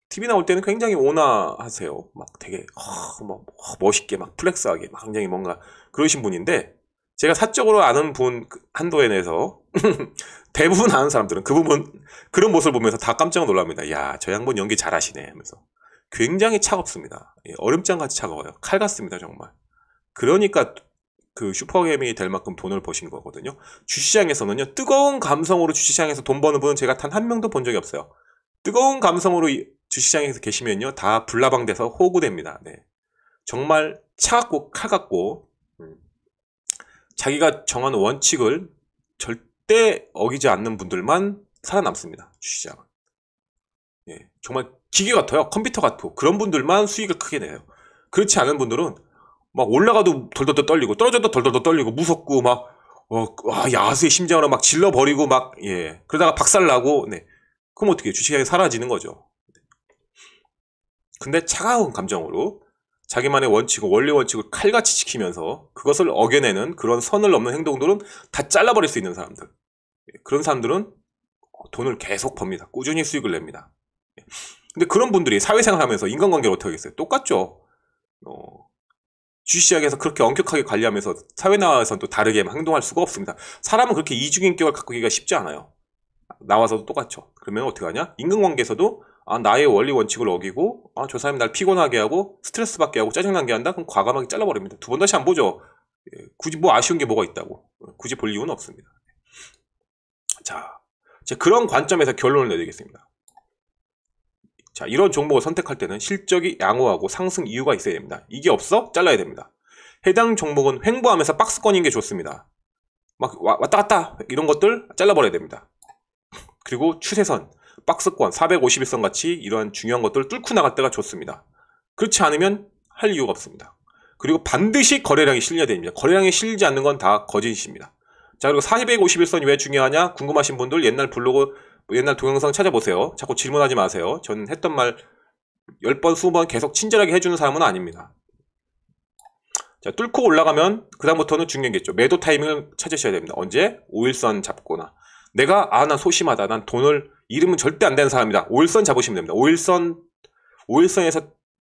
TV 나올 때는 굉장히 온화하세요. 막 되게 어, 막 뭐, 멋있게 막 플렉스하게 막 굉장히 뭔가 그러신 분인데 제가 사적으로 아는 분 그, 한도에 내서 대부분 아는 사람들은 그 부분 그런 모습을 보면서 다 깜짝 놀랍니다. 야, 저양분 연기 잘하시네 하면서 굉장히 차갑습니다. 예, 얼음장같이 차가워요. 칼 같습니다, 정말. 그러니까 그 슈퍼게임이 될 만큼 돈을 버신 거거든요. 주시장에서는요, 뜨거운 감성으로 주시장에서 돈 버는 분은 제가 단 한 명도 본 적이 없어요. 뜨거운 감성으로 주시장에서 계시면요, 다 불나방돼서 호구됩니다. 네. 정말 차갑고 칼같고, 음. 자기가 정한 원칙을 절대 어기지 않는 분들만 살아남습니다. 주시장은. 예, 정말 기계 같아요. 컴퓨터 같고. 그런 분들만 수익을 크게 내요. 그렇지 않은 분들은 막 올라가도 덜덜덜 떨리고 떨어져도 덜덜덜 떨리고 무섭고 막 어, 아, 야수의 심장으로 막 질러버리고 막, 예. 그러다가 박살나고, 네. 그럼 어떻게 주식이 사라지는 거죠. 네. 근데 차가운 감정으로 자기만의 원칙을 원리 원칙을 칼같이 지키면서 그것을 어겨내는 그런 선을 넘는 행동들은 다 잘라버릴 수 있는 사람들. 예, 그런 사람들은 돈을 계속 법니다. 꾸준히 수익을 냅니다. 예. 근데 그런 분들이 사회생활 하면서 인간관계를 어떻게 하겠어요? 똑같죠. 어, 주시장에서 그렇게 엄격하게 관리하면서 사회 나와서는 또 다르게 행동할 수가 없습니다. 사람은 그렇게 이중인격을 갖고기가 쉽지 않아요. 나와서도 똑같죠. 그러면 어떻게 하냐? 인간관계에서도 아, 나의 원리 원칙을 어기고 아, 저 사람이 날 피곤하게 하고 스트레스 받게 하고 짜증나게 한다? 그럼 과감하게 잘라버립니다. 두 번 다시 안 보죠. 예, 굳이 뭐 아쉬운 게 뭐가 있다고. 어, 굳이 볼 이유는 없습니다. 자, 제 그런 관점에서 결론을 내리겠습니다. 자, 이런 종목을 선택할 때는 실적이 양호하고 상승 이유가 있어야 됩니다. 이게 없어? 잘라야 됩니다. 해당 종목은 횡보하면서 박스권인 게 좋습니다. 막 왔다 갔다 이런 것들 잘라버려야 됩니다. 그리고 추세선, 박스권, 451선 같이 이러한 중요한 것들을 뚫고 나갈 때가 좋습니다. 그렇지 않으면 할 이유가 없습니다. 그리고 반드시 거래량이 실려야 됩니다. 거래량이 실리지 않는 건 다 거짓입니다. 자 그리고 451선이 왜 중요하냐 궁금하신 분들 옛날 블로그 옛날 동영상 찾아보세요. 자꾸 질문하지 마세요. 전 했던 말 10번, 20번 계속 친절하게 해주는 사람은 아닙니다. 자, 뚫고 올라가면 그다음부터는 중요하겠죠. 매도 타이밍을 찾으셔야 됩니다. 언제? 5일선 잡거나 내가 아, 난 소심하다. 난 돈을 잃으면 절대 안 되는 사람이다. 5일선 잡으시면 됩니다. 5일선 5일선에서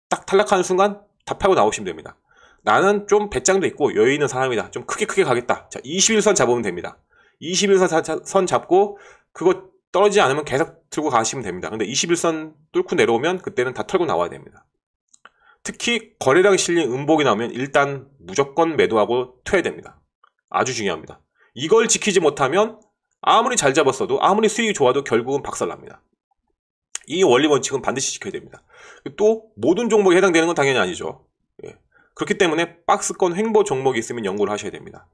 딱 탈락하는 순간 다 파고 나오시면 됩니다. 나는 좀 배짱도 있고 여유 있는 사람이다. 좀 크게 크게 가겠다. 자, 21선 잡으면 됩니다. 21선 잡고 그거 떨어지지 않으면 계속 들고 가시면 됩니다. 근데 21선 뚫고 내려오면 그때는 다 털고 나와야 됩니다. 특히 거래량이 실린 음복이 나오면 일단 무조건 매도하고 퇴야 됩니다. 아주 중요합니다. 이걸 지키지 못하면 아무리 잘 잡았어도 아무리 수익이 좋아도 결국은 박살납니다. 이 원리 원칙은 반드시 지켜야 됩니다. 또 모든 종목에 해당되는 건 당연히 아니죠. 예. 그렇기 때문에 박스권 횡보 종목이 있으면 연구를 하셔야 됩니다.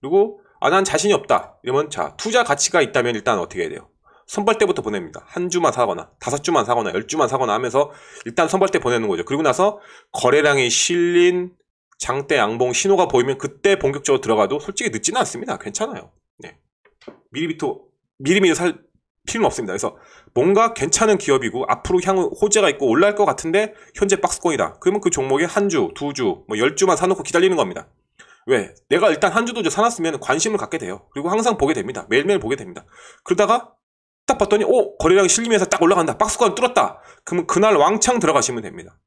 그리고 아, 난 자신이 없다. 이러면 자, 투자 가치가 있다면 일단 어떻게 해야 돼요? 선발 때부터 보냅니다. 한 주만 사거나, 다섯 주만 사거나, 열 주만 사거나 하면서 일단 선발 때 보내는 거죠. 그리고 나서 거래량이 실린 장대 양봉 신호가 보이면 그때 본격적으로 들어가도 솔직히 늦지는 않습니다. 괜찮아요. 네. 미리비토, 미리미리 살 필요는 없습니다. 그래서 뭔가 괜찮은 기업이고 앞으로 향후 호재가 있고 올라갈 것 같은데 현재 박스권이다. 그러면 그 종목에 한 주, 두 주, 뭐 열 주만 사놓고 기다리는 겁니다. 왜? 내가 일단 한 주도 이제 사놨으면 관심을 갖게 돼요. 그리고 항상 보게 됩니다. 매일매일 보게 됩니다. 그러다가 딱 봤더니 오 거래량이 실리면서 딱 올라간다. 박스권 뚫었다. 그러면 그날 왕창 들어가시면 됩니다.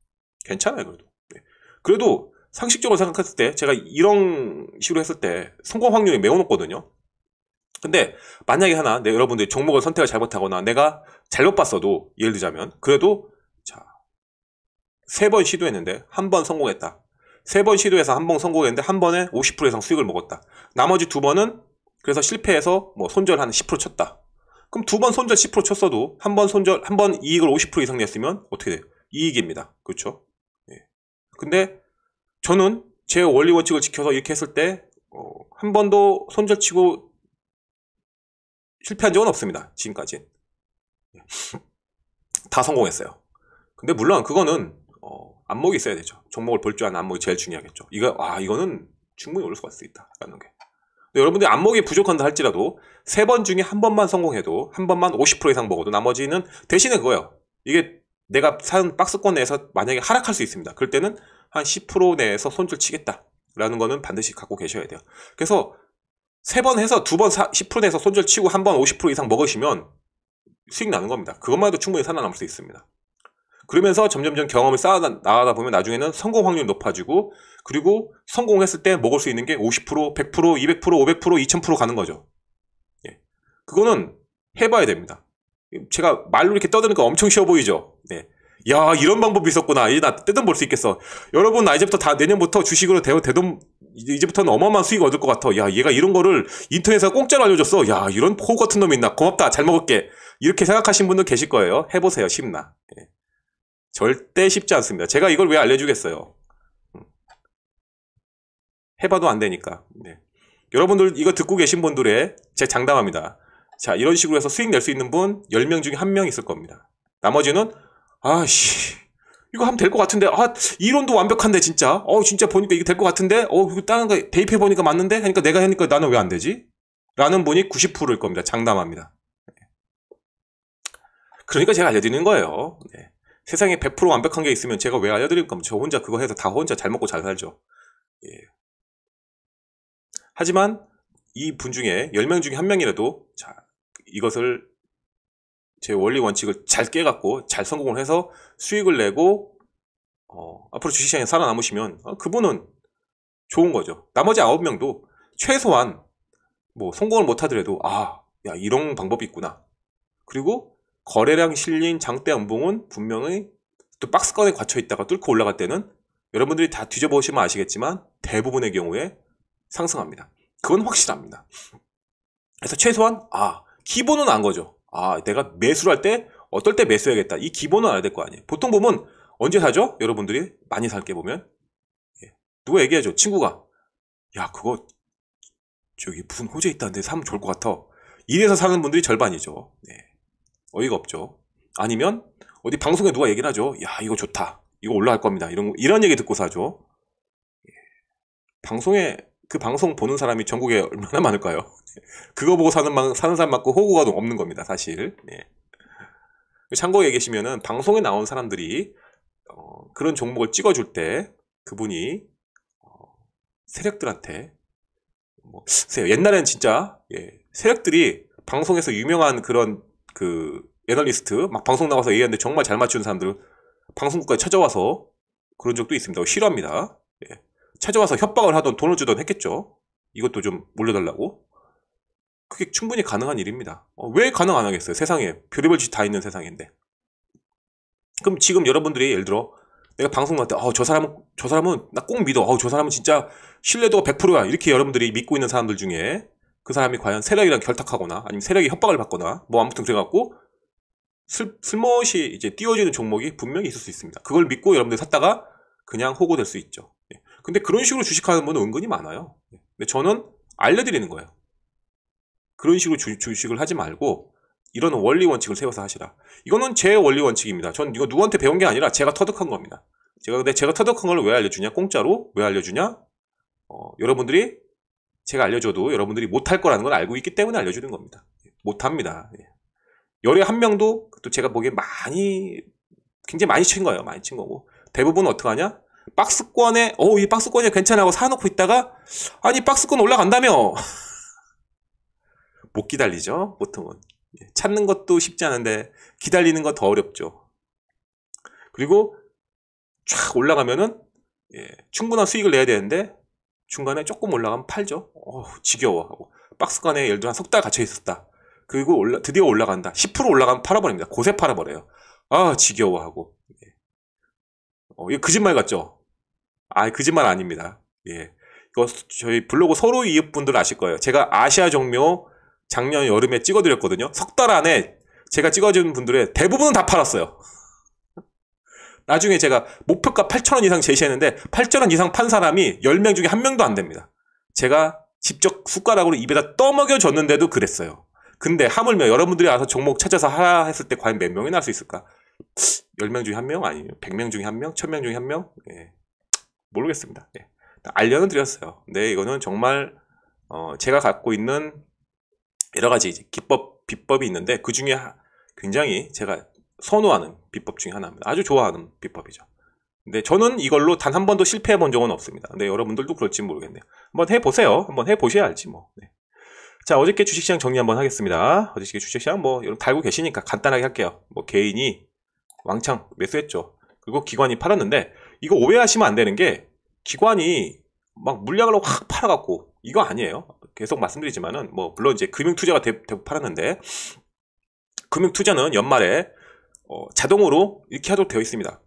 괜찮아요 그래도. 네. 그래도 상식적으로 생각했을 때 제가 이런 식으로 했을 때 성공 확률이 매우 높거든요. 근데 만약에 하나 내 여러분들이 종목을 선택을 잘못하거나 내가 잘못 봤어도 예를 들자면 그래도 자세 번 시도했는데 한 번 성공했다. 세번 시도해서 한 번 성공했는데 한 번에 50% 이상 수익을 먹었다. 나머지 두 번은 그래서 실패해서 뭐 손절 한 10% 쳤다. 그럼 두 번 손절 10% 쳤어도 한 번 손절 한 번 이익을 50% 이상 냈으면 어떻게 돼요? 이익입니다. 그렇죠? 예. 근데 저는 제 원리 원칙을 지켜서 이렇게 했을 때한 어, 번도 손절치고 실패한 적은 없습니다. 지금까지 예. 다 성공했어요. 근데 물론 그거는 어, 안목이 있어야 되죠. 종목을 볼 줄 아는 안목이 제일 중요하겠죠. 이거 아 이거는 충분히 올라갈 수 있다라는 게. 여러분들 안목이 부족한다 할지라도 세 번 중에 한 번만 성공해도 한 번만 50% 이상 먹어도 나머지는 대신에 그거예요. 이게 내가 산 박스권 내에서 만약에 하락할 수 있습니다. 그럴 때는 한 10% 내에서 손절 치겠다라는 거는 반드시 갖고 계셔야 돼요. 그래서 세 번 해서 두번10% 내에서 손절 치고 한 번 50% 이상 먹으시면 수익 나는 겁니다. 그것만 해도 충분히 살아남을 수 있습니다. 그러면서 점점점 경험을 쌓아 나가다 보면 나중에는 성공 확률이 높아지고 그리고 성공했을 때 먹을 수 있는 게 50%, 100%, 200%, 500%, 2000% 가는 거죠. 예. 그거는 해봐야 됩니다. 제가 말로 이렇게 떠드니까 엄청 쉬워 보이죠. 네. 야 이런 방법이 있었구나. 이제 나 떼돈 벌수 있겠어. 여러분 나 이제부터 다 내년부터 주식으로 대, 대돈 이제부터는 어마어마한 수익 얻을 것 같아. 야 얘가 이런 거를 인터넷에서 공짜로 알려줬어. 야 이런 포우 같은 놈이 있나. 고맙다. 잘 먹을게. 이렇게 생각하신 분도 계실 거예요. 해보세요. 쉽나. 예. 절대 쉽지 않습니다. 제가 이걸 왜 알려주겠어요? 음. 해봐도 안 되니까. 네. 여러분들 이거 듣고 계신 분들의 제 장담합니다. 자 이런 식으로 해서 수익 낼 수 있는 분 10명 중에 한 명 있을 겁니다. 나머지는 아씨 이거 하면 될 것 같은데 아 이론도 완벽한데 진짜 어 진짜 보니까 이게 될 것 같은데 어 이거 다른 거 대입해 보니까 맞는데 하니까 그러니까 내가 하니까 나는 왜 안 되지? 라는 분이 90%일 겁니다. 장담합니다. 네. 그러니까 제가 알려드리는 거예요. 네. 세상에 100% 완벽한 게 있으면 제가 왜 알려드릴까? 저 혼자 그거 해서 다 혼자 잘 먹고 잘 살죠. 예. 하지만 이 분 중에 10명 중에 한 명이라도 자, 이것을 제 원리 원칙을 잘 깨갖고 잘 성공을 해서 수익을 내고 어, 앞으로 주식시장에 살아남으시면 어, 그분은 좋은 거죠. 나머지 9명도 최소한 뭐 성공을 못 하더라도 아, 야 이런 방법이 있구나. 그리고 거래량 실린 장대 연봉은 분명히 또 박스권에 갇혀 있다가 뚫고 올라갈 때는 여러분들이 다 뒤져보시면 아시겠지만 대부분의 경우에 상승합니다. 그건 확실합니다. 그래서 최소한 아 기본은 안 거죠. 아 내가 매수를 할 때 어떨 때 매수해야겠다. 이 기본은 알아야 될 거 아니에요. 보통 보면 언제 사죠? 여러분들이 많이 살게 보면 예. 누가 얘기하죠 친구가 야 그거 저기 무슨 호재 있다는데 사면 좋을 것 같아. 이래서 사는 분들이 절반이죠. 예. 어이가 없죠. 아니면 어디 방송에 누가 얘기를 하죠. 야 이거 좋다. 이거 올라갈 겁니다. 이런 이런 얘기 듣고사죠 예. 방송에 그 방송 보는 사람이 전국에 얼마나 많을까요? 그거 보고 사는, 사는 사람 맞고 호구가 없는 겁니다. 사실. 네. 예. 참고에 계시면은 방송에 나온 사람들이 어, 그런 종목을 찍어줄 때 그분이 어, 세력들한테 뭐, 글쎄요. 옛날엔 진짜 예, 세력들이 방송에서 유명한 그런 그 애널리스트 막 방송 나가서 얘기하는데 정말 잘 맞추는 사람들 방송국까지 찾아와서 그런 적도 있습니다. 싫어합니다. 예. 찾아와서 협박을 하던 돈을 주던 했겠죠. 이것도 좀 올려달라고. 그게 충분히 가능한 일입니다. 어, 왜 가능 안 하겠어요? 세상에 별의별 짓 다 있는 세상인데. 그럼 지금 여러분들이 예를 들어 내가 방송 같때 어, 저 사람은 저 사람은 나 꼭 믿어. 어, 저 사람은 진짜 신뢰도가 100%야. 이렇게 여러분들이 믿고 있는 사람들 중에 그 사람이 과연 세력이랑 결탁하거나 아니면 세력이 협박을 받거나 뭐 아무튼 그래갖고 슬, 슬머시 이제 띄워지는 종목이 분명히 있을 수 있습니다. 그걸 믿고 여러분들 샀다가 그냥 호구될 수 있죠. 예. 근데 그런 식으로 주식하는 분은 은근히 많아요. 예. 근데 저는 알려드리는 거예요. 그런 식으로 주, 주식을 하지 말고 이런 원리 원칙을 세워서 하시라. 이거는 제 원리 원칙입니다. 전 이거 누구한테 배운 게 아니라 제가 터득한 겁니다. 제가 근데 제가 터득한 걸 왜 알려주냐? 공짜로 왜 알려주냐? 어, 여러분들이 제가 알려줘도 여러분들이 못할 거라는 걸 알고 있기 때문에 알려주는 겁니다. 예, 못합니다. 예. 열에 한 명도 또 제가 보기에 많이 굉장히 많이 친 거예요. 많이 친 거고 대부분 어떻게 하냐? 박스권에 어이 박스권이 괜찮아고 사놓고 있다가 아니 박스권 올라간다며 못 기다리죠 보통은 예, 찾는 것도 쉽지 않은데 기다리는 거 더 어렵죠. 그리고 쫙 올라가면은 예, 충분한 수익을 내야 되는데 중간에 조금 올라가면 팔죠. 어, 지겨워. 하고 박스관에 예를 들어 한석 달 갇혀 있었다. 그리고 올라, 드디어 올라간다. 10% 올라가면 팔아버립니다. 고세 팔아버려요. 아, 지겨워 하고. 예. 어, 이거 거짓말 같죠? 아, 거짓말 아닙니다. 예. 이거 저희 블로그 서로 이웃 분들 아실 거예요. 제가 아시아 종묘 작년 여름에 찍어드렸거든요. 석 달 안에 제가 찍어준 분들의 대부분은 다 팔았어요. 나중에 제가 목표가 8천원 이상 제시했는데 8천원 이상 판 사람이 10명 중에 한 명도 안 됩니다. 제가 직접 숟가락으로 입에다 떠먹여 줬는데도 그랬어요. 근데 하물며 여러분들이 와서 종목 찾아서 하라 했을 때 과연 몇 명이 날 수 있을까? 10명 중에 한 명 아니에요. 100명 중에 한 명? 1000명 중에 한 명? 예. 모르겠습니다. 예. 알려는 드렸어요. 네, 이거는 정말 어 제가 갖고 있는 여러 가지 기법, 비법이 있는데 그 중에 굉장히 제가 선호하는 비법 중에 하나입니다. 아주 좋아하는 비법이죠. 근데 저는 이걸로 단 한 번도 실패해 본 적은 없습니다. 근데 여러분들도 그럴지 모르겠네요. 한번 해보세요. 한번 해보셔야 알지 뭐. 네. 자, 어저께 주식시장 정리 한번 하겠습니다. 어저께 주식시장 뭐, 여러분 달고 계시니까 간단하게 할게요. 뭐, 개인이 왕창 매수했죠. 그리고 기관이 팔았는데, 이거 오해하시면 안 되는 게, 기관이 막 물량을 확 팔아갖고, 이거 아니에요. 계속 말씀드리지만은, 뭐, 물론 이제 금융투자가 대부 팔았는데, 금융투자는 연말에 어, 자동으로 이렇게 하도록 되어 있습니다.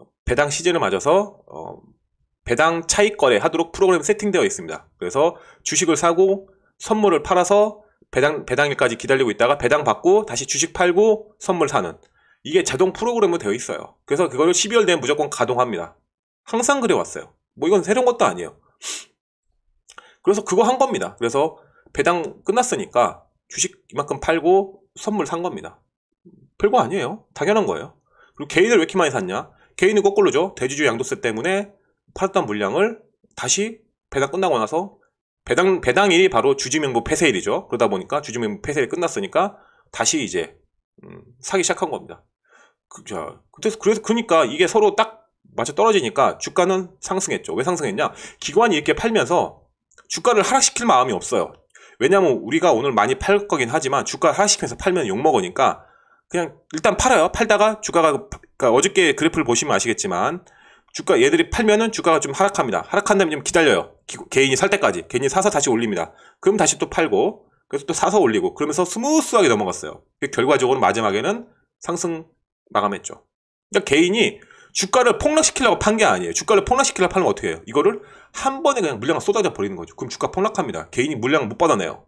어, 배당 시즌을 맞아서 어, 배당 차익 거래 하도록 프로그램 세팅되어 있습니다. 그래서 주식을 사고 선물을 팔아서 배당 배당일까지 기다리고 있다가 배당 받고 다시 주식 팔고 선물 사는 이게 자동 프로그램으로 되어 있어요. 그래서 그걸 12월 되면 무조건 가동합니다. 항상 그래 왔어요. 뭐 이건 새로운 것도 아니에요. 그래서 그거 한 겁니다. 그래서 배당 끝났으니까 주식 이만큼 팔고 선물 산 겁니다. 별거 아니에요. 당연한 거예요. 그리고 개인을 왜 이렇게 많이 샀냐? 개인은 거꾸로죠. 대주주 양도세 때문에 팔았던 물량을 다시 배당 끝나고 나서 배당, 배당일이 바로 주주명부 폐쇄일이죠. 그러다 보니까 주주명부 폐쇄일 이 끝났으니까 다시 이제, 음, 사기 시작한 겁니다. 그, 자, 그래서, 그래서, 그러니까 이게 서로 딱맞춰 떨어지니까 주가는 상승했죠. 왜 상승했냐? 기관이 이렇게 팔면서 주가를 하락시킬 마음이 없어요. 왜냐면 우리가 오늘 많이 팔 거긴 하지만 주가 를 하락시키면서 팔면 욕먹으니까 그냥 일단 팔아요. 팔다가 주가가 그, 그러니까 어저께 그래프를 보시면 아시겠지만 주가 얘들이 팔면은 주가가 좀 하락합니다. 하락한다면 좀 기다려요. 기, 개인이 살 때까지 개인이 사서 다시 올립니다. 그럼 다시 또 팔고 그래서 또 사서 올리고 그러면서 스무스하게 넘어갔어요. 그 결과적으로 마지막에는 상승 마감했죠. 그러니까 개인이 주가를 폭락시키려고 판 게 아니에요. 주가를 폭락시키려고 팔면 어떻게 해요? 이거를 한 번에 그냥 물량을 쏟아져 버리는 거죠. 그럼 주가 폭락합니다. 개인이 물량을 못 받아내요.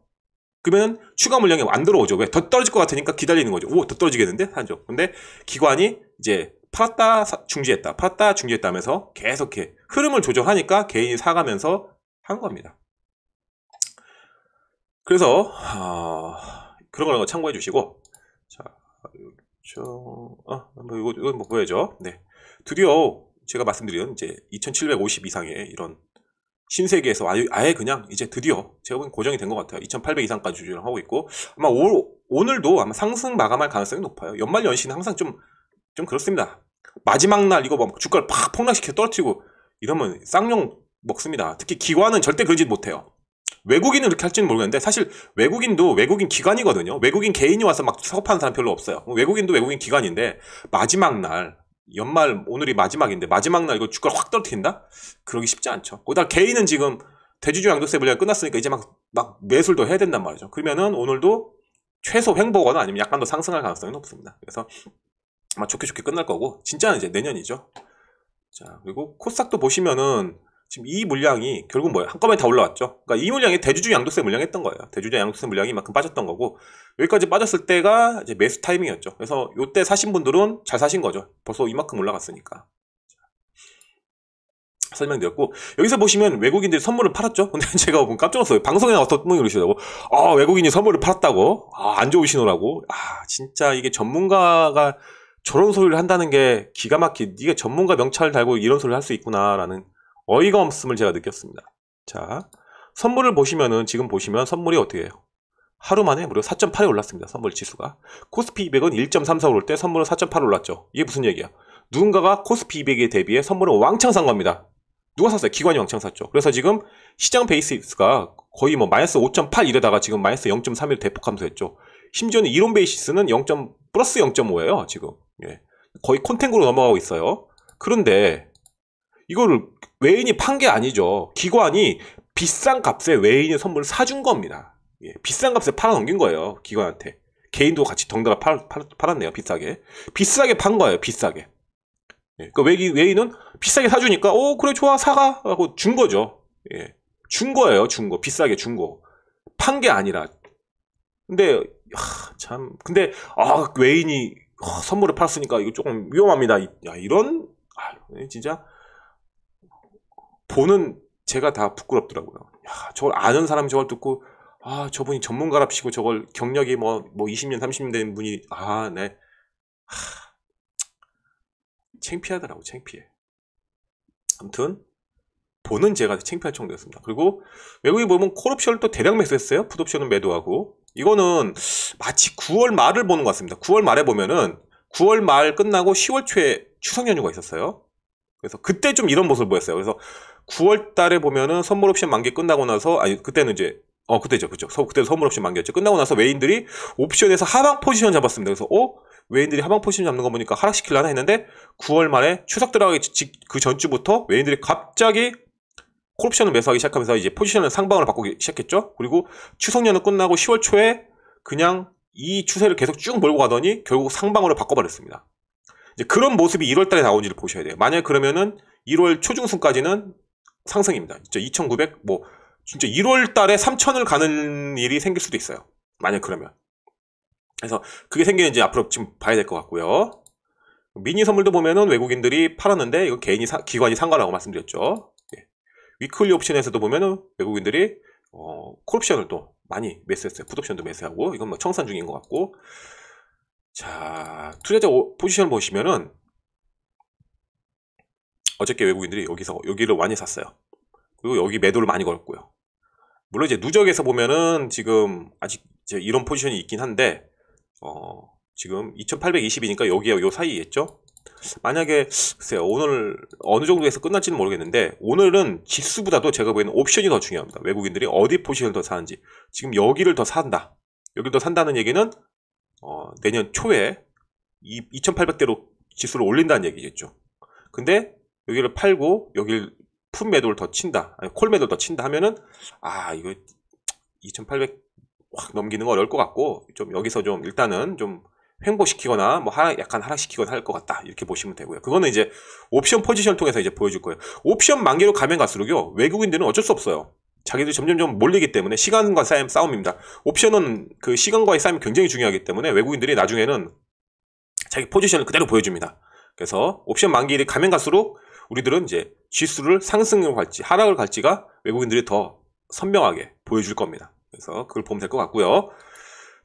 그러면 추가 물량이 안 들어오죠. 왜? 더 떨어질 것 같으니까 기다리는 거죠. 오, 더 떨어지겠는데? 하죠. 근데 기관이 이제 팔았다, 중지했다, 팔았다, 중지했다 면서 계속해. 흐름을 조정하니까 개인이 사가면서 한 겁니다. 그래서, 어, 그런 걸 참고해 주시고. 자, 요청, 뭐, 어, 이거, 이거 뭐 보여줘. 네. 드디어 제가 말씀드린 이제 2750 이상의 이런 신세계에서 아예, 그냥 이제 드디어 제가 보기엔 고정이 된 것 같아요. 2,800 이상까지 주를 주 하고 있고 아마 올, 오늘도 아마 상승 마감할 가능성이 높아요. 연말 연시는 항상 좀 좀 그렇습니다. 마지막 날 이거 막 주가를 팍 폭락시켜 떨어뜨리고 이러면 쌍용 먹습니다. 특히 기관은 절대 그러지 못해요. 외국인은 그렇게 할지는 모르겠는데 사실 외국인도 외국인 기관이거든요. 외국인 개인이 와서 막 사업하는 사람 별로 없어요. 외국인도 외국인 기관인데 마지막 날 연말 오늘이 마지막인데 마지막 날 이거 주가를 확 떨어뜨린다? 그러기 쉽지 않죠. 거기다 개인은 지금 대주주 양도세 분리가 끝났으니까 이제 막, 막 매수도 해야 된단 말이죠. 그러면은 오늘도 최소 횡보거나 아니면 약간 더 상승할 가능성이 높습니다. 그래서 아마 좋게 좋게 끝날 거고 진짜는 이제 내년이죠. 자 그리고 코스닥도 보시면은 지금 이 물량이 결국 뭐야 한꺼번에 다 올라왔죠. 그러니까 이 물량이 대주주 양도세 물량했던 거예요. 대주주 양도세 물량이 이만큼 빠졌던 거고 여기까지 빠졌을 때가 이제 매수 타이밍이었죠. 그래서 이때 사신 분들은 잘 사신 거죠. 벌써 이만큼 올라갔으니까. 설명드렸고 여기서 보시면 외국인들이 선물을 팔았죠. 근데 제가 보면 뭐 깜짝 놀랐어요. 방송에 어떤 분이 그러시더라고. 아 외국인이 선물을 팔았다고. 아안좋으시호라고아 진짜 이게 전문가가 저런 소리를 한다는 게 기가 막히. 네가 전문가 명찰 달고 이런 소리를 할 수 있구나라는 어이가 없음을 제가 느꼈습니다. 자, 선물을 보시면은 지금 보시면 선물이 어떻게 해요? 하루 만에 무려 4.8에 올랐습니다. 선물 지수가. 코스피 200은 1.34 오를 때 선물은 4.8 올랐죠. 이게 무슨 얘기야? 누군가가 코스피 200에 대비해 선물을 왕창 산 겁니다. 누가 샀어요? 기관이 왕창 샀죠. 그래서 지금 시장 베이시스가 거의 뭐 마이너스 5.8 이래다가 지금 마이너스 0.31 대폭 감소했죠. 심지어는 이론 베이시스는 0. 플러스 0.5예요. 지금. 예. 거의 콘텐츠로 넘어가고 있어요. 그런데 이거를 외인이 판 게 아니죠. 기관이 비싼 값에 외인의 선물을 사준 겁니다. 예, 비싼 값에 팔아넘긴 거예요. 기관한테. 개인도 같이 덩달아 팔, 팔, 았네요 비싸게. 비싸게 판 거예요. 비싸게. 예, 그러니까 외인, 은 비싸게 사주니까 오 어, 그래 좋아 사가 하고 준 거죠. 예, 준 거예요. 준 거. 비싸게 준 거. 판 게 아니라. 근데 하, 참 근데 아 외인이 어, 선물을 팔았으니까 이거 조금 위험합니다. 야 이런 아, 진짜 보는 제가 다 부끄럽더라고요. 야, 저걸 아는 사람이 저걸 듣고 아, 저분이 전문가랍시고 저걸 경력이 뭐, 뭐 20년, 30년 된 분이 아, 네. 창피하더라고, 창피해. 아무튼 보는 제가 창피할 정도였습니다. 그리고 외국인 보면 콜옵션을 또 대량 매수했어요. 푸 풋옵션은 매도하고 이거는 마치 9월 말을 보는 것 같습니다. 9월 말에 보면은 9월 말 끝나고 10월 초에 추석 연휴가 있었어요. 그래서 그때 좀 이런 모습을 보였어요. 그래서 9월 달에 보면은 선물 옵션 만기 끝나고 나서 아니 그때는 이제 어 그때죠 그죠 그때 선물 옵션 만기였죠 끝나고 나서 외인들이 옵션에서 하방 포지션 잡았습니다 그래서 어 외인들이 하방 포지션 잡는 거 보니까 하락시킬라나 했는데 9월 말에 추석 들어가기 직, 그 전주부터 외인들이 갑자기 콜옵션을 매수하기 시작하면서 이제 포지션을 상방으로 바꾸기 시작했죠 그리고 추석 연휴 끝나고 10월 초에 그냥 이 추세를 계속 쭉 몰고 가더니 결국 상방으로 바꿔버렸습니다 이제 그런 모습이 1월 달에 나온지를 보셔야 돼요 만약에 그러면은 1월 초중순까지는 상승입니다. 진짜 2,900, 뭐, 진짜 1월 달에 3,000을 가는 일이 생길 수도 있어요. 만약 그러면. 그래서 그게 생기는지 앞으로 지금 봐야 될 것 같고요. 미니 선물도 보면은 외국인들이 팔았는데 이거 개인이 사, 기관이 상관라고 말씀드렸죠. 예. 위클리 옵션에서도 보면은 외국인들이 어, 콜옵션을 또 많이 매수했어요. 굿옵션도 매수하고 이건 뭐 청산 중인 것 같고 자 투자자 포지션 보시면은 어저께 외국인들이 여기서 여기를 많이 샀어요. 그리고 여기 매도를 많이 걸었고요. 물론 이제 누적에서 보면은 지금 아직 이런 포지션이 있긴 한데 어, 지금 2820이니까 여기에 요 사이 있죠. 만약에 글쎄요 오늘 어느 정도에서 끝날지는 모르겠는데 오늘은 지수보다도 제가 보기에는 옵션이 더 중요합니다. 외국인들이 어디 포지션을 더 사는지 지금 여기를 더 산다. 여기를 더 산다는 얘기는 어, 내년 초에 2800대로 지수를 올린다는 얘기겠죠. 근데 여기를 팔고 여기를 품 매도를 더 친다 아니 콜 매도를 더 친다 하면은 아 이거 2800 확 넘기는 거 어려울 것 같고 좀 여기서 좀 일단은 좀 횡보시키거나 뭐하 약간 하락시키거나 할 것 같다 이렇게 보시면 되고요. 그거는 이제 옵션 포지션을 통해서 이제 보여줄 거예요. 옵션 만기로 가면 갈수록요 외국인들은 어쩔 수 없어요. 자기들 점점점 몰리기 때문에 시간과 싸움입니다. 옵션은 그 시간과의 싸움이 굉장히 중요하기 때문에 외국인들이 나중에는 자기 포지션을 그대로 보여줍니다. 그래서 옵션 만기일이 가면 갈수록 우리들은 이제 지수를 상승을 갈지 하락을 갈지가 외국인들이 더 선명하게 보여줄 겁니다. 그래서 그걸 보면 될 것 같고요.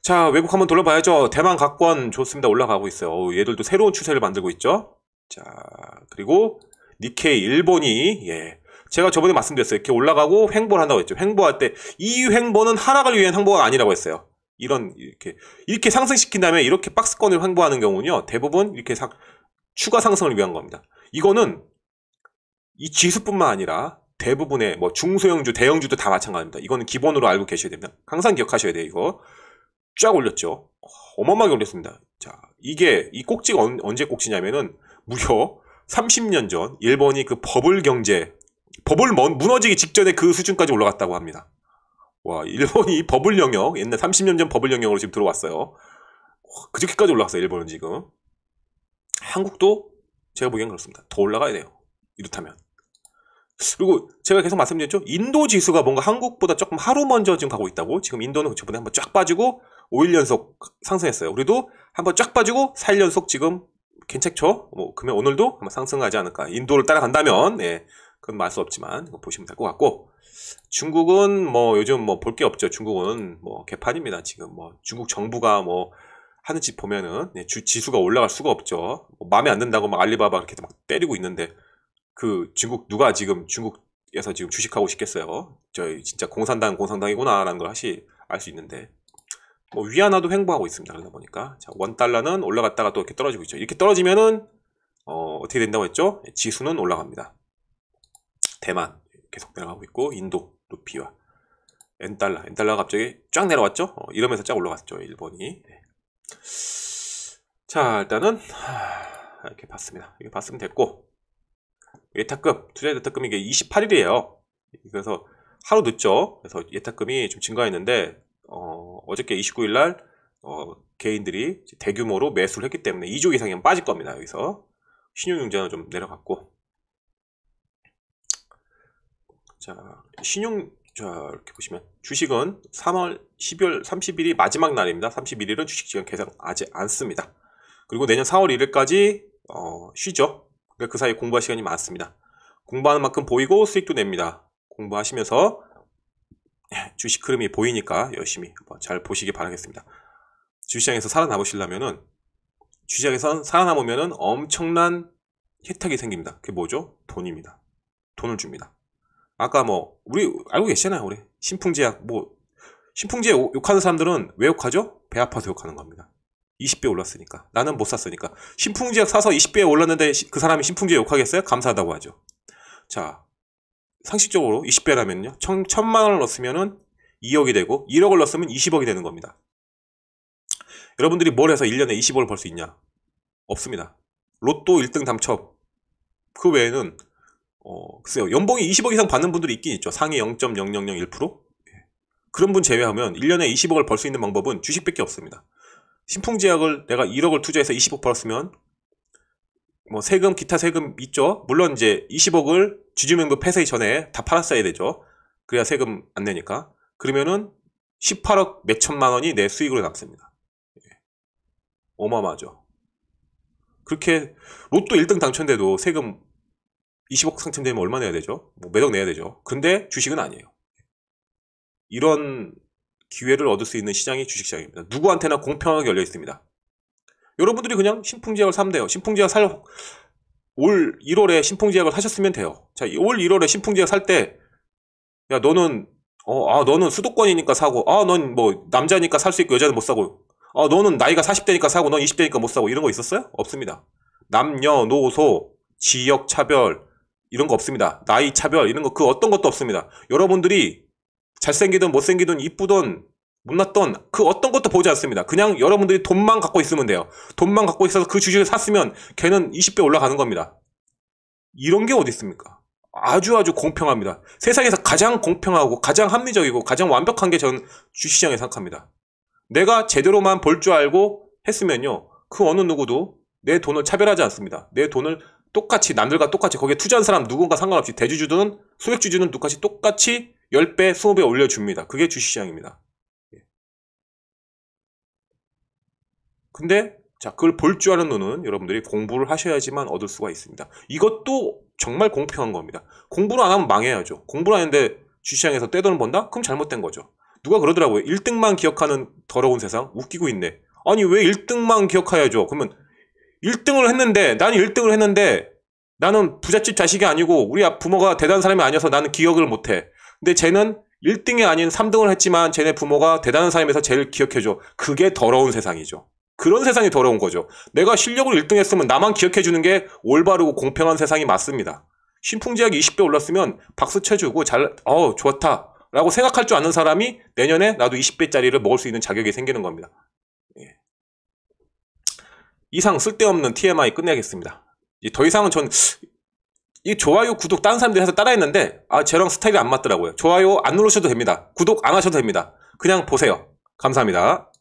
자, 외국 한번 돌려봐야죠. 대만 각권 좋습니다. 올라가고 있어요. 오, 얘들도 새로운 추세를 만들고 있죠. 자, 그리고 니케이 일본이 예. 제가 저번에 말씀드렸어요. 이렇게 올라가고 횡보를 한다고 했죠. 횡보할 때 이 횡보는 하락을 위한 횡보가 아니라고 했어요. 이런 이렇게 이렇게 상승시킨 다음에 이렇게 박스권을 횡보하는 경우는요. 대부분 이렇게 상, 추가 상승을 위한 겁니다. 이거는 이 지수뿐만 아니라 대부분의 뭐 중소형주, 대형주도 다 마찬가지입니다. 이거는 기본으로 알고 계셔야 됩니다. 항상 기억하셔야 돼요, 이거. 쫙 올렸죠. 어마어마하게 올렸습니다. 자, 이게 이 꼭지가 언, 제 꼭지냐면은 무려 30년 전 일본이 그 버블 경제, 버블 무너지기 직전에 그 수준까지 올라갔다고 합니다. 와, 일본이 버블 영역, 옛날 30년 전 버블 영역으로 지금 들어왔어요. 그저께까지 올라갔어요, 일본은 지금. 한국도 제가 보기엔 그렇습니다. 더 올라가야 돼요. 이렇다면. 그리고 제가 계속 말씀드렸죠. 인도 지수가 뭔가 한국보다 조금 하루 먼저 지금 가고 있다고. 지금 인도는 저번에 한번 쫙 빠지고 5일 연속 상승했어요. 우리도 한번 쫙 빠지고 4일 연속 지금 괜찮죠? 뭐 그러면 오늘도 아마 상승하지 않을까. 인도를 따라간다면 예. 그건 말 수 없지만 보시면 될 것 같고 중국은 뭐 요즘 뭐 볼 게 없죠. 중국은 뭐 개판입니다. 지금 뭐 중국 정부가 뭐 하는 짓 보면은 예, 주, 지수가 올라갈 수가 없죠. 뭐 마음에 안 든다고 막 알리바바 이렇게 막 때리고 있는데 그 중국 누가 지금 중국에서 지금 주식하고 싶겠어요? 저희 진짜 공산당 공산당이구나라는 걸 하시 알 수 있는데 뭐 위안화도 횡보하고 있습니다. 그러다 보니까 자, 원 달러는 올라갔다가 또 이렇게 떨어지고 있죠. 이렇게 떨어지면은 어, 어떻게 된다고 했죠? 지수는 올라갑니다. 대만 계속 내려가고 있고 인도 루피와 엔 달러 엔 달러가 갑자기 쫙 내려왔죠? 어, 이러면서 쫙 올라갔죠. 일본이 네. 자 일단은 하, 이렇게 봤습니다. 이렇게 봤으면 됐고 예탁금 투자 예탁금이 이게 28일이에요. 그래서 하루 늦죠. 그래서 예탁금이 좀 증가했는데 어, 어저께 29일 날 어, 개인들이 대규모로 매수를 했기 때문에 2조 이상이면 빠질 겁니다. 여기서 신용융자는 좀 내려갔고 자 신용 자 이렇게 보시면 주식은 3월 12월 31일이 마지막 날입니다. 31일은 주식시간 계산 아직 안 씁니다. 그리고 내년 4월 1일까지 어, 쉬죠. 그러니까 그 사이에 공부할 시간이 많습니다. 공부하는 만큼 보이고 수익도 냅니다. 공부하시면서 주식 흐름이 보이니까 열심히 잘 보시기 바라겠습니다. 주시장에서 살아남으시려면은 주시장에서 살아남으면은 엄청난 혜택이 생깁니다. 그게 뭐죠? 돈입니다. 돈을 줍니다. 아까 뭐 우리 알고 계시잖아요, 우리 신풍제약 뭐 신풍제약 욕하는 사람들은 왜 욕하죠? 배 아파서 욕하는 겁니다. 20배 올랐으니까. 나는 못 샀으니까. 신풍지약 사서 20배에 올랐는데 그 사람이 신풍지약 욕하겠어요? 감사하다고 하죠. 자, 상식적으로 20배라면요. 천, 천만 원을 넣었으면은 2억이 되고 1억을 넣었으면 20억이 되는 겁니다. 여러분들이 뭘 해서 1년에 20억을 벌 수 있냐? 없습니다. 로또 1등 당첨. 그 외에는 어, 글쎄요. 연봉이 20억 이상 받는 분들이 있긴 있죠. 상위 0.0001%? 예. 그런 분 제외하면 1년에 20억을 벌 수 있는 방법은 주식밖에 없습니다. 신풍제약을 내가 1억을 투자해서 20억 벌었으면 뭐 세금 기타 세금 있죠 물론 이제 20억을 주주명도 폐쇄 전에 다 팔았어야 되죠 그래야 세금 안 내니까 그러면은 18억 몇천만 원이 내 수익으로 남습니다 예. 어마어마하죠 그렇게 로또 1등 당첨돼도 세금 20억 상첨되면 얼마 내야 되죠? 뭐 매덕 내야 되죠. 근데 주식은 아니에요. 이런 기회를 얻을 수 있는 시장이 주식시장입니다. 누구한테나 공평하게 열려 있습니다. 여러분들이 그냥 신풍제약을 사면 돼요. 신풍제약 살, 올 1월에 신풍제약을 사셨으면 돼요. 자, 올 1월에 신풍제약 살 때, 야, 너는, 어, 아, 너는 수도권이니까 사고, 아, 넌 뭐, 남자니까 살 수 있고 여자는 못 사고, 아, 너는 나이가 40대니까 사고, 넌 20대니까 못 사고, 이런 거 있었어요? 없습니다. 남녀노소, 지역차별, 이런 거 없습니다. 나이 차별, 이런 거, 그 어떤 것도 없습니다. 여러분들이 잘생기든 못생기든 이쁘든 못났던 그 어떤 것도 보지 않습니다. 그냥 여러분들이 돈만 갖고 있으면 돼요. 돈만 갖고 있어서 그 주식을 샀으면 걔는 20배 올라가는 겁니다. 이런 게 어디 있습니까? 아주 아주 공평합니다. 세상에서 가장 공평하고 가장 합리적이고 가장 완벽한 게 저는 주시장에 생각합니다. 내가 제대로만 볼 줄 알고 했으면요. 그 어느 누구도 내 돈을 차별하지 않습니다. 내 돈을 똑같이 남들과 똑같이 거기에 투자한 사람 누군가 상관없이 대주주든 소액주주는 똑같이 똑같이 10배, 20배 올려줍니다. 그게 주시장입니다. 예. 근데 자 그걸 볼 줄 아는 눈은 여러분들이 공부를 하셔야지만 얻을 수가 있습니다. 이것도 정말 공평한 겁니다. 공부를 안 하면 망해야죠. 공부를 하는데 주시장에서 떼돈을 번다? 그럼 잘못된 거죠. 누가 그러더라고요. 1등만 기억하는 더러운 세상 웃기고 있네. 아니 왜 1등만 기억해야죠? 그러면 1등을 했는데 나는 1등을 했는데 나는 부잣집 자식이 아니고 우리 부모가 대단한 사람이 아니어서 나는 기억을 못해. 근데 쟤는 1등이 아닌 3등을 했지만 쟤네 부모가 대단한 사람에서 쟤를 기억해줘. 그게 더러운 세상이죠. 그런 세상이 더러운 거죠. 내가 실력을 1등 했으면 나만 기억해주는 게 올바르고 공평한 세상이 맞습니다. 신풍제약이 2 0배 올랐으면 박수 쳐주고 잘, 어 좋다. 라고 생각할 줄 아는 사람이 내년에 나도 20배짜리를 먹을 수 있는 자격이 생기는 겁니다. 예. 이상 쓸데없는 TMI 끝내겠습니다. 더 이상은 전이 좋아요, 구독 다른 사람들이 해서 따라했는데 아 저랑 스타일이 안 맞더라고요. 좋아요 안 누르셔도 됩니다. 구독 안 하셔도 됩니다. 그냥 보세요. 감사합니다.